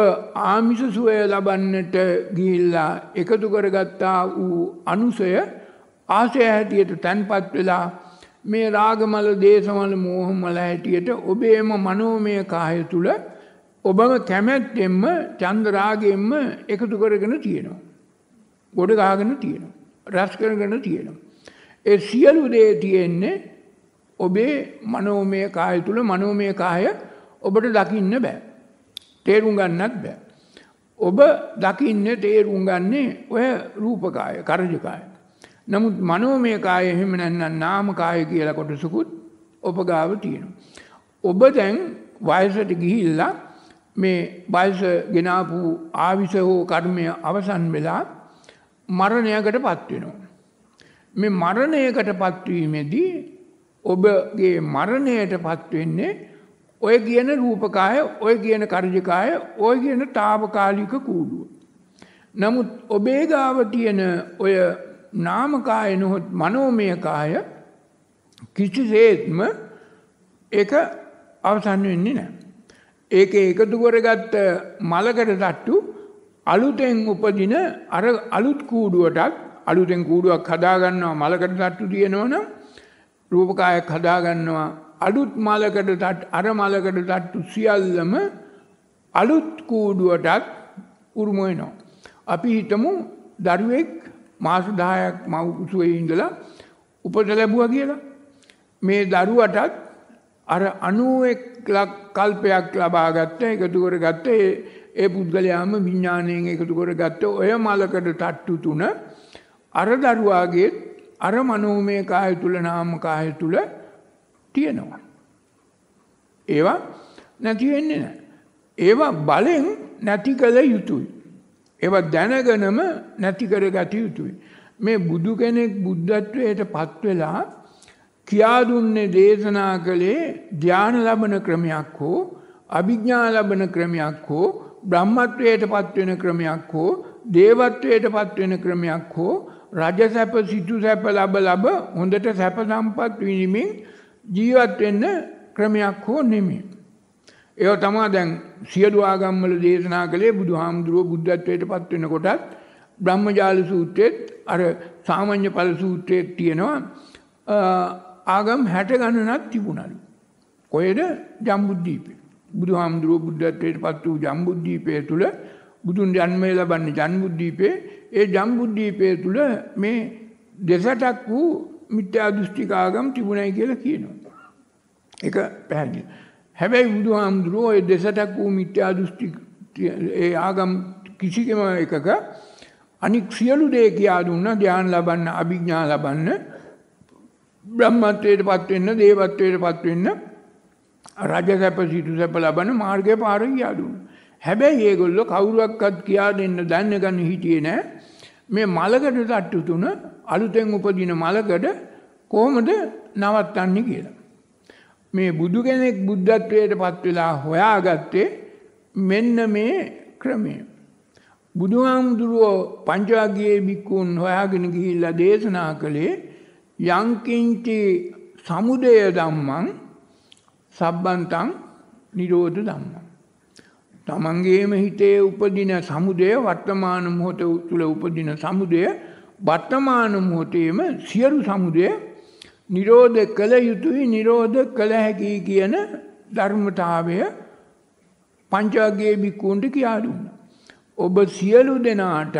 ආමිසසුවය ලබන්නට ගිහිල්ලා එකතු කරගත්තා වූ අනුසය ආසය හැටියට තැන්පත් වෙලා මේ රාගමල දේශමල මෝහමල හැටියට ඔබේම මනෝමය කාය තුළ ඔබම කැමැත්තෙන්ම චන්දරාගෙන්ම එකතු කරගෙන තියෙනවා. ගොඩ ගාගෙන තියෙනවා. රැස් කරගෙන තියෙනවා. ඒ සියලු දේ තියෙන්නේ ඔබේ මනෝමය කාය තුළ මනෝමය කාය ඔබට දකින්න බෑ. තේරුම් ගන්නත් බෑ. ඔබ දකින්නේ තේරුම් ගන්නේ ඔය රූපකාය, කරජකාය. නමුත් මනෝමය කාය එහෙම නැත්නම් නාම කාය කියලා කොටසකුත් ඔබ ගාව තියෙනවා. ඔබ දැන් වයසට ගිහිල්ලා මේ වයස ගෙනාපු ආවිස හෝ කර්මය අවසන් වෙලා මරණයකටපත් වෙනවා. මේ මරණයකටපත් වීමේදී ඔබගේ මරණයටපත් වෙන්නේ ඔය කියන රූපකාය ඔය කියන කරජකාය ඔය කියන තාවකාලික කූඩුව. නමුත් ඔබේ ගාව තියෙන ඔය නාමකාය නොහොත් මනෝමය කාය කිසිසේත්ම ඒක අවසන් වෙන්නේ නැහැ. ඒක එකතු කරගත්ත මලකට තට්ටු අලුතෙන් උපදින අර අලුත් කූඩුවටත් අලුතෙන් කූඩුවක් හදාගන්නවා මලකට තට්ටු තියෙනවනම් රූපකායක් හදාගන්නවා අලුත් මලකට අර මලකට තට්ටු සියල්ලම අලුත් කූඩුවටත් උරුම වෙනවා. අපි හිතමු දරුවෙක් මාස 10ක් මව් කුසුවේ ඉඳලා උපත ලැබුවා කියලා. මේ දරුවටත් අර 91 ලක් කල්පයක් ලබා ගත්ත එකතු කරගත්ත ඒ ඒ පුද්ගලයාම විඥාණයෙන් එකතු කරගත්ත ඔය මලකට තට්ටු තුන අර දරුවාගේ අර මනෝමය කාය තුල නාම කාය තුල තියෙනවා. ඒවා නැති වෙන්නේ නැහැ. ඒවා බලෙන් නැති කළ යුතුයි. ඒවා දැනගෙනම නැති කරගත යුතුයි. මේ බුදු කෙනෙක් බුද්ධත්වයට පත් වෙලා කියා දුන්නේ දේශනා කළේ ධානය ලබන ක්‍රමයක් හෝ අභිඥා ලබන ක්‍රමයක් හෝ බ්‍රහ්මත්වයට පත් වෙන ක්‍රමයක් හෝ දේවත්වයට පත් වෙන ක්‍රමයක් හෝ රජ සැප සිටු සැප ලබ ලබ හොඳට සැප සම්පත් විනිමින් ජීවත් වෙන්න ක්‍රමයක් හෝ නෙමෙයි. ඒව තමයි දැන් සියලු ආගම්වල දේශනා කළේ බුදුහාමුදුරුවෝ බුද්ධත්වයට පත් වෙනකොටත් බ්‍රහ්මජාල සූත්‍රෙත් අර සාමාන්‍ය ඵල සූත්‍රෙත් තියෙනවා ආගම් 60 ගණනක් තිබුණලු. කොහෙද? ජම්බුද්දීපේ. බුදුහාමුදුරුවෝ බුද්ධත්වයට පත් වූ ජම්බුද්දීපය තුල බුදුන් ජන්මය ලබන්නේ ජම්බුද්දීපේ. ඒ ජම්බුද්දීපය තුල මේ දෙසටක් වූ මිත්‍යා දෘෂ්ටික ආගම් තිබුණයි කියලා කියනවා. ඒක පැහැදිලි. හැබැයි බුදුහාමුදුරුවෝ ඒ දෙසටක් වූ මිත්‍යා දෘෂ්ටි ඒ ආගම් කිසිකම එකක අනික් සියලු දේ කියා දුන්නා ධ්‍යාන ලබන්න, අභිඥා ලබන්න, බ්‍රහ්මත්වයටපත් වෙන්න, දේවත්වයටපත් වෙන්න, රජ සැප සිටු සැප ලබන මාර්ගය පාර කියා දුන්නා. හැබැයි ඒගොල්ලෝ කවුරුවක්වත් කියා දෙන්න දැනගන්න හිටියේ නෑ. මේ මලකට තට්ටු තුන අලුතෙන් උපදින මලකඩ කොහොමද නවත්තන්නේ කියලා. මේ බුදු කෙනෙක් බුද්ධත්වයට පත් වෙලා හොයාගත්තේ මෙන්න මේ ක්‍රමය. බුදුහාමුදුරුවෝ පංචාගියේ බික්කුන් හොයාගෙන ගිහිල්ලා දේශනා කළේ යංකින්චි සමුදය ධම්මං සබ්බන්තං නිරෝධ ධම්මං. තමන්ගේම හිතේ උපදින සමුදය වර්තමාන මොහොත තුළ උපදින සමුදය වර්තමාන මොහොතේම සියලු සමුදය නිරෝධ කළ යුතුයි නිරෝධ කළ හැකි කියන ධර්මතාවය පංචාගයේ බික්කුන්ට කියා දුන්නා. ඔබ සියලු දෙනාටත්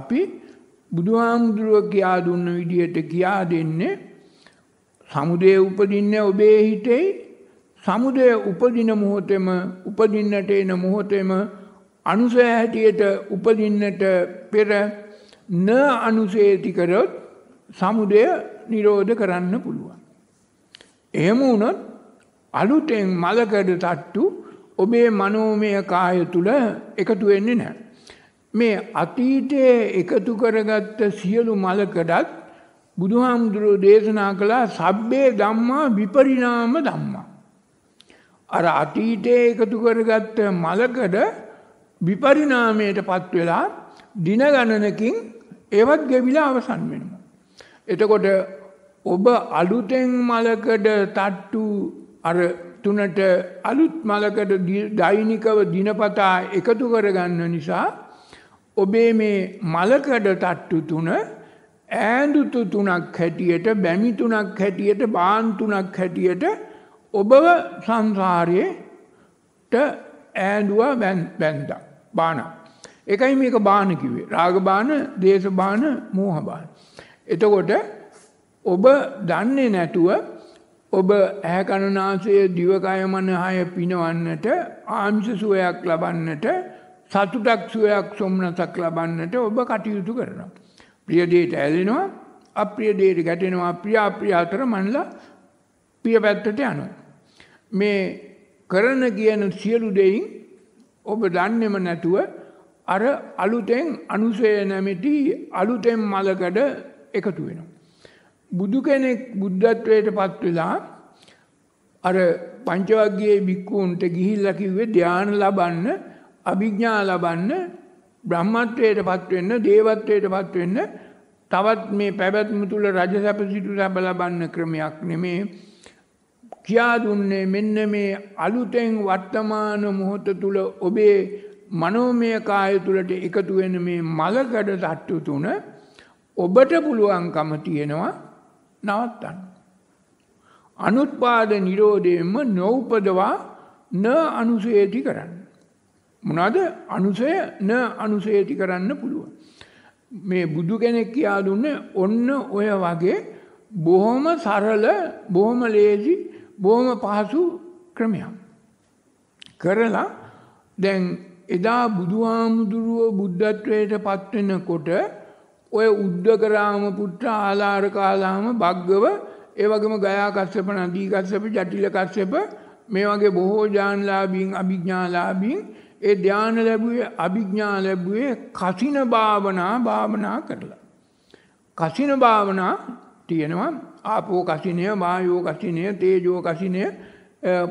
අපි බුදුහාමුදුරුව කියා දුන්න විදියට කියා දෙන්නේ සමුදය උපදින්නේ ඔබේ හිතේ සමුදය උපදින මොහොතෙම උපදින්නට එන මොහොතෙම අනුසය හැටියට උපදින්නට පෙර න අනුසේති කරොත් සමුදය නිරෝධ කරන්න පුළුවන්. එහෙම වුණොත් අලුතෙන් මලකඩ තට්ටු ඔබේ මනෝමය කාය තුල එකතු වෙන්නේ නැහැ. මේ අතීතයේ එකතු කරගත්ත සියලු මලකඩත් බුදුහාමුදුරෝ දේශනා කළා සබ්බේ ධම්මා විපරිණාම ධම්මා. අර අතීතයේ එකතු කරගත්ත මලකඩ විපරිණාමයටපත් වෙලා දින ගණනකින් ඒවත් ගෙවිලා අවසන් වෙනවා. එතකොට ඔබ අලුතෙන් මලකඩ තට්ටු අර තුනට අලුත් මලකඩ දෛනිකව දිනපතා එකතු කරගන්න නිසා ඔබේ මේ මලකඩ තට්ටු තුන ඈඳුතු තුනක් හැටියට බැමි තුනක් හැටියට බාන් තුනක් හැටියට ඔබව සංසාරයේට ඈඳුවා බැන්දා බානක් ඒකයි මේක බාන කිව්වේ. රාග බාන, දේශ බාන, මෝහ බාන. එතකොට ඔබ දන්නේ නැතුව ඔබ ඇහැ කනනාසය දිවකය මනහය පිනවන්නට ආංශ සුවයක් ලබන්නට සතුටක් සුවයක් සොම්නසක් ලබන්නට ඔබ කටයුතු කරනවා. ප්‍රිය දෙයට ඇලෙනවා, අප්‍රිය දෙයට ගැටෙනවා, ප්‍රිය අප්‍රිය අතර මනලා ප්‍රිය පැත්තට යනවා. මේ කරන කියන සියලු දෙයින් ඔබ දන්නේම නැතුව අර අලුතෙන් අනුසය නැමෙති අලුතෙන් මලකට එකතු වෙනවා. බුදු කෙනෙක් බුද්ධත්වයට පත් වෙලා අර පංචවග්ගයේ භික්ඛූන්ට ගිහිල්ලා කිව්වේ ධානය ලබන්න, අභිඥා ලබන්න, බ්‍රහ්මත්වයට පත් වෙන්න, දේවත්වයට පත් වෙන්න තවත් මේ පැවැත්ම තුල රජසැප සිටු ලැබ ලබන්න ක්‍රමයක් නෙමේ කියා දුන්නේ මෙන්න මේ අලුතෙන් වර්තමාන මොහොත තුල ඔබේ මනෝමය කාය තුළට එකතු වෙන මේ මලකඩ තට්ටු තුන ඔබට පුළුවන්කම තියෙනවා නවත්තන්න. අනුත්පාද නිරෝධයෙන්ම නොඋපදවා න අනුසේති කරන්න. මොනද අනුසය න අනුසේති කරන්න පුළුවන්. මේ බුදු කෙනෙක් කියා දුන්න ඔන්න ඔය වගේ බොහොම සරල බොහොම ලේසි බොහොම පහසු ක්‍රමයක්. කරලා දැන් එදා බුදුහාමුදුරුවෝ බුද්ධත්වයට පත්වෙනකොට ඔය උද්දකරාම පුට්ට ආලාර කාලාම භග්ගව ඒ වගේම ගයා කස්සප නදී කස්සප ජටිල කස්සප මේ වගේ බොහෝ ඥානලාභීන් අභිඥාලාභීන් ඒ ධානය ලැබුවේ අභිඥා ලැබුවේ කසින භාවනා භාවනා කරලා කසින භාවනා තියෙනවා ආපෝ කසිනය වායෝ කසිනය තේජෝ කසිනය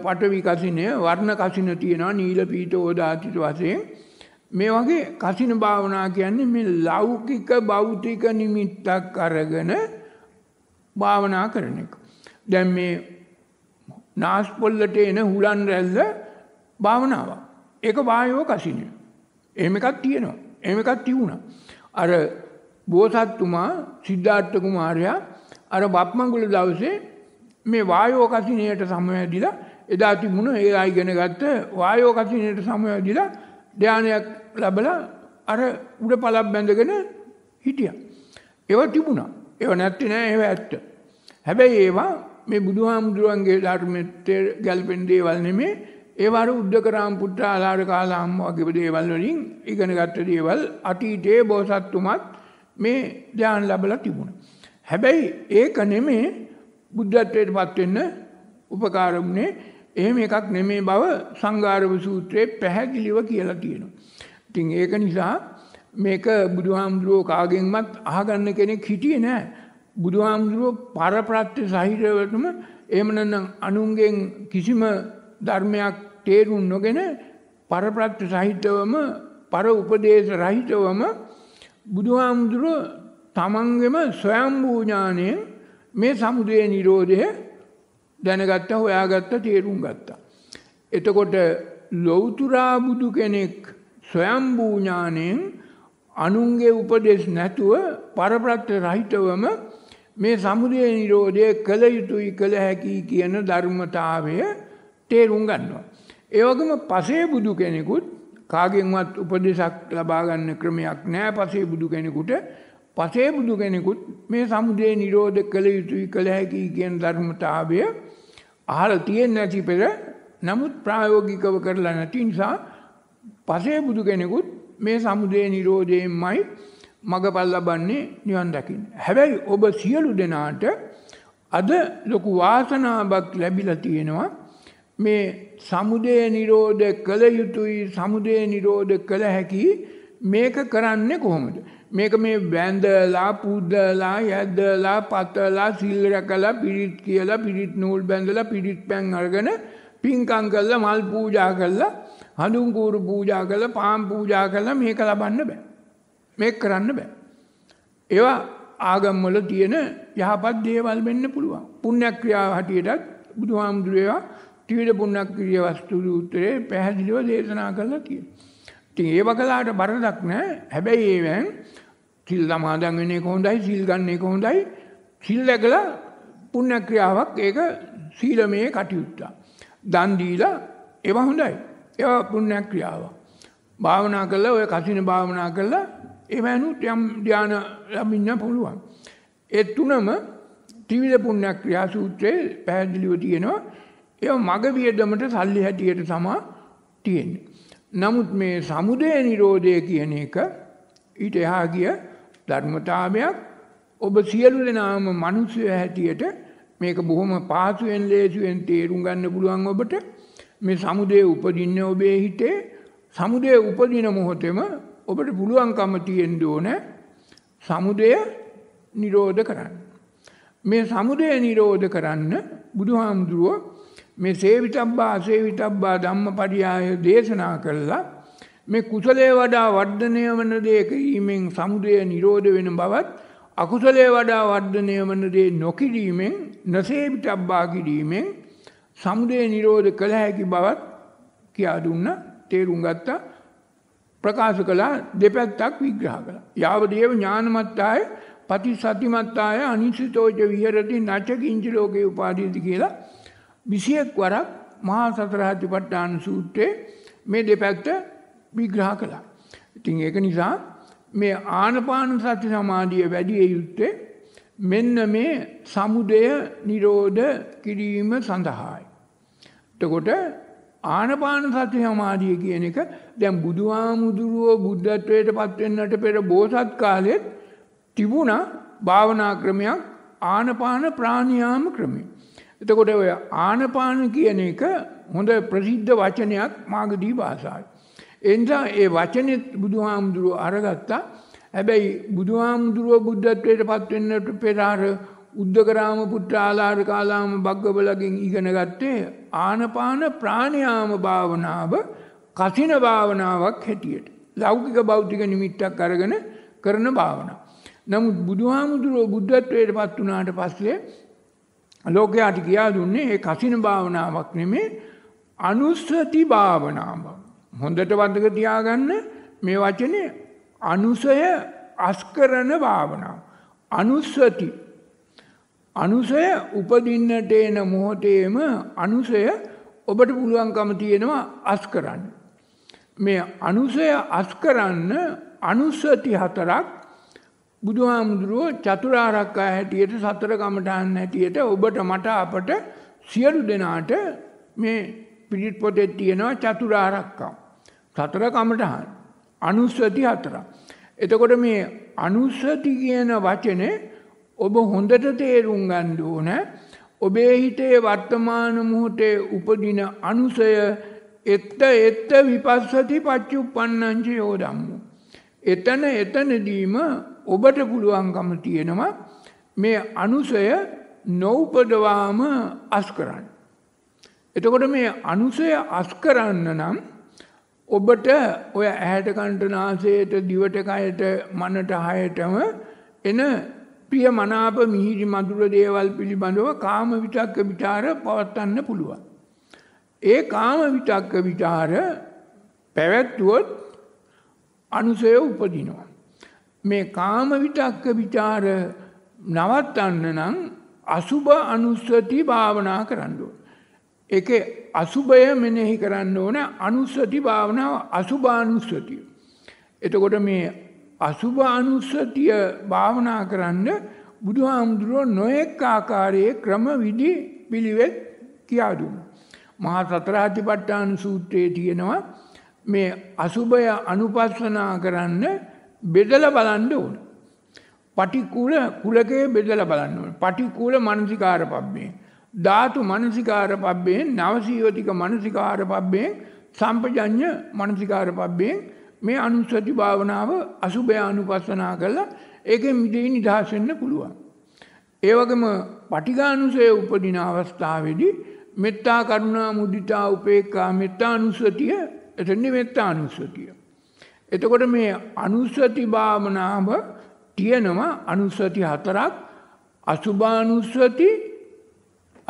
පටවි කසිනය වර්ණ කසින තියෙනවා නීල පීට ඕදාතිත වසයෙන් මේ වගේ කසින භාවනා කියන්නේ මේ ලෞකික බෞතික නිමිත්තක් අරගෙන භාවනා කරන එක. දැන් මේ නාස්පොල්ලට එන හුලන් රැල්ල භාවනාව. ඒක වායෝ කසිනය. එහෙම එකක් තියෙනවා. එහෙම එකක් තිබුණා. අර බෝසත්තුමා සිද්ධාර්ථ කුමාරයා අර බප්මඟුල දවසේ මේ වායෝ කසිනේට සමවැදිලා එදා තිබුණ ඒ අය ඉගෙන ගත්ත වායෝ කසිනේට සමවැදිලා ධානයක් ලැබලා අර උඩ පළක් බැඳගෙන හිටියා. ඒවා තිබුණා. ඒව නැත්තේ නෑ ඒව ඇත්ත. හැබැයි ඒවා මේ බුදුහාමුදුරන්ගේ ධර්මෙත් ගැල්පෙන දේවල් නෙමේ. ඒවා අර උද්දකරාම පුත්‍ර ආලාර කාලාම් වගේ දේවල් වලින් ඉගෙන ගත්ත දේවල් අතීතයේ බෝසත්තුමත් මේ ධාන ලැබලා තිබුණා. හැබැයි ඒක නෙමේ බුද්ධත්වයටපත් වෙන්න උපකාර වුණේ එහෙම එකක් නෙමේ බව සංගාරව සූත්‍රයේ පැහැදිලිව කියලා තියෙනවා. ඉතින් ඒක නිසා මේක බුදුහාමුදුරුවෝ කාගෙන්වත් අහගන්න කෙනෙක් හිටියේ නැහැ. බුදුහාමුදුරුවෝ පරප්‍රත්‍ය සහිතවටම එහෙම නැත්නම් අනුන්ගෙන් කිසිම ධර්මයක් තේරුම් නොගෙන පරප්‍රත්‍ය සහිතවම පර උපදේශ රහිතවම බුදුහාමුදුරුවෝ තමන්ගෙම ස්වයං වූ ඥාණයෙන් මේ සමුදය නිරෝධය දැනගත්ත හොයාගත්ත තේරුම් ගත්තා. එතකොට ලොවතුරා බුදු කෙනෙක් ස්වයම්භූඥානයෙන් අනුන්ගේ උපදෙස් නැතුව පරප්‍රත්‍ය රහිතවම මේ සමුදය නිරෝධය කළ යුතුයි කළ හැකි කියන ධර්මතාවය තේරුම් ගන්නවා. ඒවගම පසේ බුදු කෙනෙකුත් කාගෙන්වත් උපදෙසක් ලබාගන්න ක්‍රමයක් නෑ පසේ බුදු කෙනෙකුට පසේ බුදු කෙනෙකුත් මේ සමුදේ නිරෝධ කළ යුතුයි කළ හැකි කියන ධර්මතාවය අහලා තියෙන්නේ නැති පෙර නමුත් ප්‍රායෝගිකව කරලා නැති නිසා පසේ බුදු කෙනෙකුත් මේ සමුදේ නිරෝධයෙන්මයි මගපල් ලබන්නේ නිවන් දකින්න. හැබැයි ඔබ සියලු දෙනාට අද ලොකු වාසනාවක් ලැබිලා තියෙනවා. මේ සමුදේ නිරෝධ කළ යුතුයි සමුදේ නිරෝධ කළ හැකි මේක කරන්නේ කොහොමද? මේක මේ බැඳලා පුදලා යැදලා පතලා සිල් රැකලා පිරිත් කියලා පිරිත් නූල් බැඳලා පිරිත් පැන් අරගෙන පින්කම් කරලා මල් පූජා කරලා හඳුන් කූරු පූජා කරලා පාන් පූජා කරලා මේක ලබන්න බෑ. මේක කරන්න බෑ. ඒවා ආගම්වල තියෙන යහපත් දේවල් වෙන්න පුළුවන්. පුණ්‍යක්‍රියාව හැටියටත් බුදුහාමුදුරේවා ත්‍රිවිධ පුණ්‍යක්‍රිය වස්තු උත්තරේ පැහැදිලිව දේශනා කරලා තියෙනවා. ඉතින් ඒ වගලාට බරදක් නැහැ. හැබැයි ඒවෙන් සිල් සමාදන් වෙන එක හොඳයි, සිල් ගන්න එක හොඳයි. සිල් දැකලා පුණ්‍ය ක්‍රියාවක් ඒක සීලමේ කටයුත්ත. දන් දීලා ඒවා හොඳයි. ඒවා පුණ්‍ය ක්‍රියාවක්. භාවනා කළා ඔය කසින භාවනා කළා එවනුත් යම් ධාන ලැබෙන්න පුළුවන්. ඒ තුනම ත්‍රිවිධ පුණ්‍ය ක්‍රියා සූත්‍රයේ පැහැදිලිව තියෙනවා. ඒ මග වියදමට සල්ලි හැටියට තමයි තියෙන්නේ. නමුත් මේ සමුදය නිරෝධය කියන එක ඊට එහා ගිය ධර්මතාවයක් ඔබ සියලු දෙනාම මිනිස්සු හැටියට මේක බොහොම පාසුවෙන් ලේසියෙන් තේරුම් ගන්න පුළුවන් ඔබට මේ සමුදය උපදින්න ඔබේ හිතේ සමුදය උපදින මොහොතේම ඔබට පුළුවන්කම තියෙන්න ඕන සමුදය නිරෝධ කරන්න. මේ සමුදය නිරෝධ කරන්න බුදුහාමුදුරුවෝ මේ සේවිතබ්බා අසේවිතබ්බා ධම්මපරියාය දේශනා කළා මේ කුසලයේ වඩා වර්ධනය වන දේ කිරීමෙන් සමුදය නිරෝධ වෙන බවත් අකුසලයේ වඩා වර්ධනය වන දේ නොකිරීමෙන් නසේවිතබ්බා කිරීමෙන් සමුදය නිරෝධ කළ හැකි බවත් කියා දුන්න තේරුම් ගත්තා ප්‍රකාශ කළා දෙපැත්තක් විග්‍රහ කළා. යාවදේව ඥානමත්තාය පටිසතිමත්තාය අනිසිතෝච විහෙරති නච කිංච ලෝකේ උපාදීති කියලා විසියෙක් වරක් මහා සතරහතිපට්ඨාන සූත්‍රයේ මේ දෙපැත්ත විග්‍රහ කළා. ඉතින් ඒක නිසා මේ ආනපාන සති සමාධිය වැඩි යුත්තේ මෙන්න මේ සමුදය නිරෝධ කිරීම සඳහායි. එතකොට ආනපාන සති සමාධිය කියන එක දැන් බුදුහාමුදුරුවෝ බුද්ධත්වයට පත් වෙන්නට පෙර බෝසත් කාලෙත් තිබුණා භාවනා ක්‍රමයක් ආනපාන ප්‍රාණයාම ක්‍රමයක්. එතකොට ඔය ආනපාන කියන එක හොඳ ප්‍රසිද්ධ වචනයක් මාගදී භාෂාවේ. එනිසා ඒ වචනේ බුදුහාමුදුරුව අරගත්තා. හැබැයි බුදුහාමුදුරුව බුද්ධත්වයට පත් වෙන්නට පෙර අර උද්දකරාම පුත්‍රාලාර කාලාම බග්ගබලගෙන් ඉගෙන ගත්තේ ආනපාන ප්‍රාණයාම භාවනාව කසින භාවනාවක් හැටියට. ලෞකික භෞතික නිමිත්තක් අරගෙන කරන භාවනාව. නමුත් බුදුහාමුදුරුව බුද්ධත්වයට පත් වුණාට පස්සේ ලෝකයාට කියා දුන්නේ ඒ කසින භාවනාවක් නෙමේ අනුස්සති භාවනාව. හොඳට වදක තියාගන්න මේ වචනේ අනුසය අස්කරන භාවනාව. අනුස්සති අනුසය උපදින්නට එන මොහොතේම අනුසය ඔබට පුළුවන්කම තියෙනවා අස්කරන්න. මේ අනුසය අස්කරන්න අනුස්සති හතරක් බුදුහාමුදුරුවෝ චතුරාර්යකා හැටියට සතර කමඨාන් හැටියට ඔබට මට අපට සියලු දෙනාට මේ පිළිත් පොතේ තියෙනවා චතුරාර්යකා. සතර කමඨාන් අනුස්සති හතර. එතකොට මේ අනුස්සති කියන වචනේ ඔබ හොඳට තේරුම් ගන්න ඕන. ඔබේ හිතේ වර්තමාන මොහොතේ උපදින අනුසය එත්ත එත්ත විපස්සති පච්චුප්පන්නංච යෝධම්මෝ. එතන එතනදීම ඔබට පුළුවන්කම තියෙනවා මේ අනුසය නොවපදවාම අස් කරන්න. එතකොට මේ අනුසය අස් කරන්න නම් ඔබට ඔය ඇහැට කණ්ටනාසයට දිවටකයට මනට හයටම එන ප්‍රිය මනාප මිහිරි මදුර දේවල් පිළිබඳව කාම විතක්ක විචාර පවත්වන්න පුළුවන්. ඒ කාම විතක්ක විචාර පැවැත්වුවොත් අනුසය උපදිනවා. මේ කාම විතක්ක ਵਿਚාර නවත්තන්න නම් අසුබ අනුස්සති භාවනා කරන්න ඕන. ඒකේ අසුබය මෙනෙහි කරන්න ඕන අනුස්සති භාවනාව අසුබ අනුස්සතිය. එතකොට මේ අසුබ අනුස්සතිය භාවනා කරන්න බුදුහාමුදුරුවෝ නොඑක් ආකාරයේ ක්‍රම විදි පිළිවෙත් කියා දුන්නා. මහා සතරාතිපට්ඨාන සූත්‍රයේ තියෙනවා මේ අසුබය අනුපස්සනා කරන්න බෙදලා බලන්න ඕන. පටිකූල කුලකයේ බෙදලා බලන්න ඕන. පටිකූල මනසිකාර පබ්බේ. ධාතු මනසිකාර පබ්බයෙන් නවසීවතික මනසිකාර පබ්බයෙන් සම්පජඤ්ඤ මනසිකාර පබ්බයෙන් මේ අනුස්සති භාවනාව අසුභය අනුපස්සනා කරලා ඒකෙන් මිදී නිදහස් වෙන්න පුළුවන්. ඒ වගේම පටිඝානුසය උපදින අවස්ථාවේදී මෙත්තා කරුණා මුදිතා උපේක්ඛා මෙත්තානුස්සතිය එතෙන්නේ මෙත්තානුස්සතිය. එතකොට මේ අනුස්සති භාවනාව තියෙනවා අනුස්සති හතරක් අසුභානුස්සති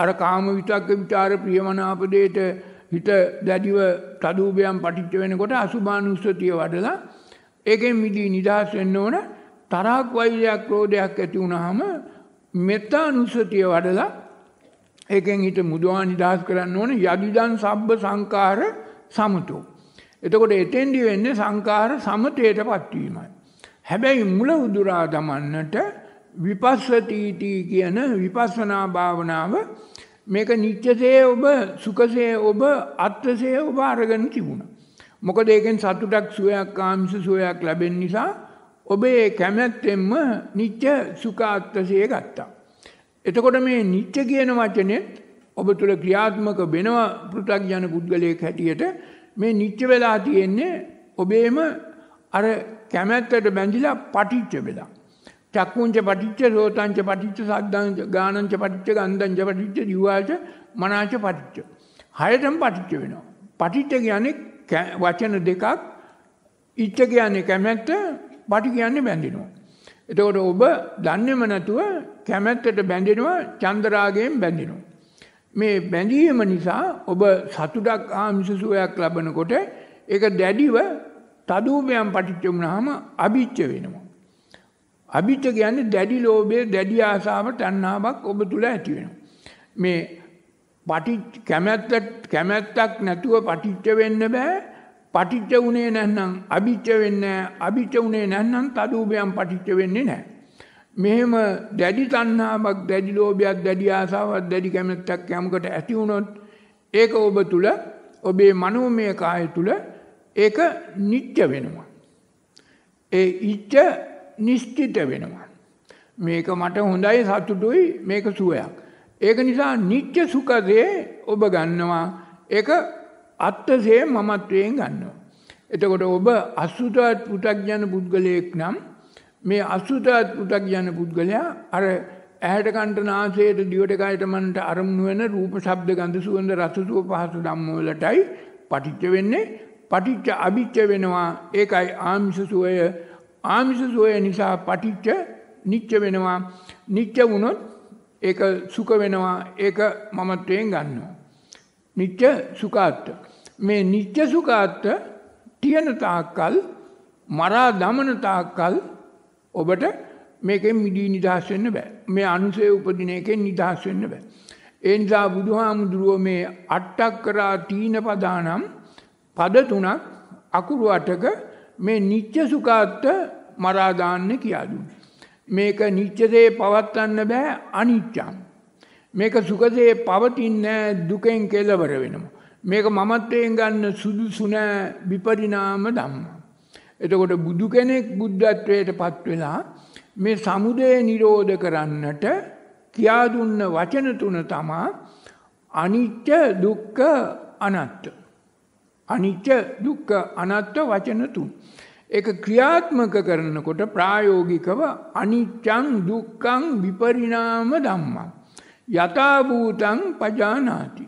අර කාම විතක්ක විචාර ප්‍රියමනාප දෙයට හිත දැඩිව තදූපයන් පටිච්ච වෙනකොට අසුභානුස්සතිය වඩලා ඒකෙන් මිදී නිදහස් වෙන්න ඕන තරහක් වෛරයක් ක්‍රෝධයක් ඇති වුනහම මෙත්තානුස්සතිය වඩලා ඒකෙන් හිත මුදවා නිදහස් කරන්න ඕන යදිදන් සබ්බ සංකාර සමතෝ එතකොට එතෙන්දි වෙන්නේ සංකාර සමතේටපත් වීමයි. හැබැයි මුල උදුරා දමන්නට විපස්සතිටි කියන විපස්සනා භාවනාව මේක නිත්‍යසේ ඔබ සුඛසේ ඔබ අත්ථසේ ඔබ අරගෙන තිබුණා. මොකද ඒකෙන් සතුටක් සුවයක් ආමිෂ සුවයක් ලැබෙන නිසා ඔබේ කැමැත්තෙන්ම නිත්‍ය සුඛ අත්ථසේ ගත්තා. එතකොට මේ නිත්‍ය කියන වචනේ ඔබ තුල ක්‍රියාත්මක වෙනව පෘථග්ජන පුද්ගලයෙක් හැටියට මේ නිත්‍ය වෙලා තියෙන්නේ ඔබේම අර කැමැත්තට බැඳිලා පටිච්ච වෙලා. චක්කුංච පටිච්ච, සෝතංච පටිච්ච, සද්දංච, ගානංච පටිච්ච, ගන්ධංච පටිච්ච, දිවාච, මනාච පටිච්ච. හයටම පටිච්ච වෙනවා. පටිච්ච කියන්නේ වචන දෙකක්. ඉච්ඡ කියන්නේ කැමැත්ත, පටි කියන්නේ බැඳිනවා. එතකොට ඔබ දන්නේම නැතුව කැමැත්තට බැඳෙනවා, චන්ද්‍රාගයෙන් බැඳෙනවා. මේ බැඳීම නිසා ඔබ සතුටක් ආමිෂ සුවයක් ලබනකොට ඒක දැඩිව තදූපයන් පටිච්ච වුණාම අභිච්ච වෙනවා. අභිච්ච කියන්නේ දැඩි ලෝභයේ දැඩි ආසාව තණ්හාවක් ඔබ තුල ඇති වෙනවා. මේ පටිච්ච කැමැත්ත කැමැත්තක් නැතුව පටිච්ච වෙන්න බෑ. පටිච්ච උනේ නැත්නම් අභිච්ච වෙන්නේ නැහැ. අභිච්ච උනේ නැත්නම් තදූපයන් පටිච්ච වෙන්නේ නැහැ. මෙහෙම දැඩි තණ්හාවක් දැඩි ලෝභයක් දැඩි ආසාවක් දැඩි කැමැත්තක් යමකට ඇති වුණොත් ඒක ඔබ තුල ඔබේ මනෝමය කාය තුල ඒක නිත්‍ය වෙනවා ඒ ඉච්ඡ නිශ්චිත වෙනවා මේක මට හොඳයි සතුටුයි මේක සුවයක් ඒක නිසා නිත්‍ය සුඛදේ ඔබ ගන්නවා ඒක අත්ථසේ මමත්වයෙන් ගන්නවා එතකොට ඔබ අසුතවත් පු탁ඥ පුද්ගලයෙක් නම් මේ අසුතවත් පුතා කියන පුද්ගලයා අර ඇහැට කන්ට නාසයට දිවට කයට මනට අරමුණු වෙන රූප ශබ්ද ගන්ධ සුවඳ රස සුව පහස ධම්ම වලටයි පටිච්ච වෙන්නේ පටිච්ච අභිච්ච වෙනවා ඒකයි ආමිෂ සුවය ආමිෂ සුවය නිසා පටිච්ච නිච්ච වෙනවා නිච්ච වුණොත් ඒක සුඛ වෙනවා ඒක මමත්වයෙන් ගන්නවා නිච්ච සුඛාත්ත මේ නිච්ච සුඛාත්ත තියෙන තාක්කල් මරා දමන තාක්කල් ඔබට මේකෙන් මිදී නිදහස් වෙන්න බෑ. මේ අනුසය උපදින එකෙන් නිදහස් වෙන්න බෑ. ඒ නිසා බුදුහාමුදුරුවෝ මේ අට්ටක් කරා තීන පදානම් පද තුනක් අකුරු අටක මේ නිත්‍ය සුඛාත්ත මරා දාන්න කියලා දුන්නේ. මේක නිත්‍යසේ පවත්වන්න බෑ අනිත්‍යම්. මේක සුඛසේ පවතින්නේ දුකෙන් කෙලවර වෙනවා. මේක මමත්වයෙන් ගන්න සුදුසු නැ විපරිණාම ධම්ම. එතකොට බුදු කෙනෙක් බුද්ධත්වයට පත් වෙලා මේ සමුදය නිරෝධ කරන්නට කියා දුන්න වචන තුන තමා අනිත්‍ය දුක්ඛ අනාත්ම. අනිත්‍ය දුක්ඛ අනාත්ම වචන තුන. ඒක ක්‍රියාත්මක කරනකොට ප්‍රායෝගිකව අනිච්ඡං දුක්ඛං විපරිණාම ධම්මං යථා භූතං පජානාති.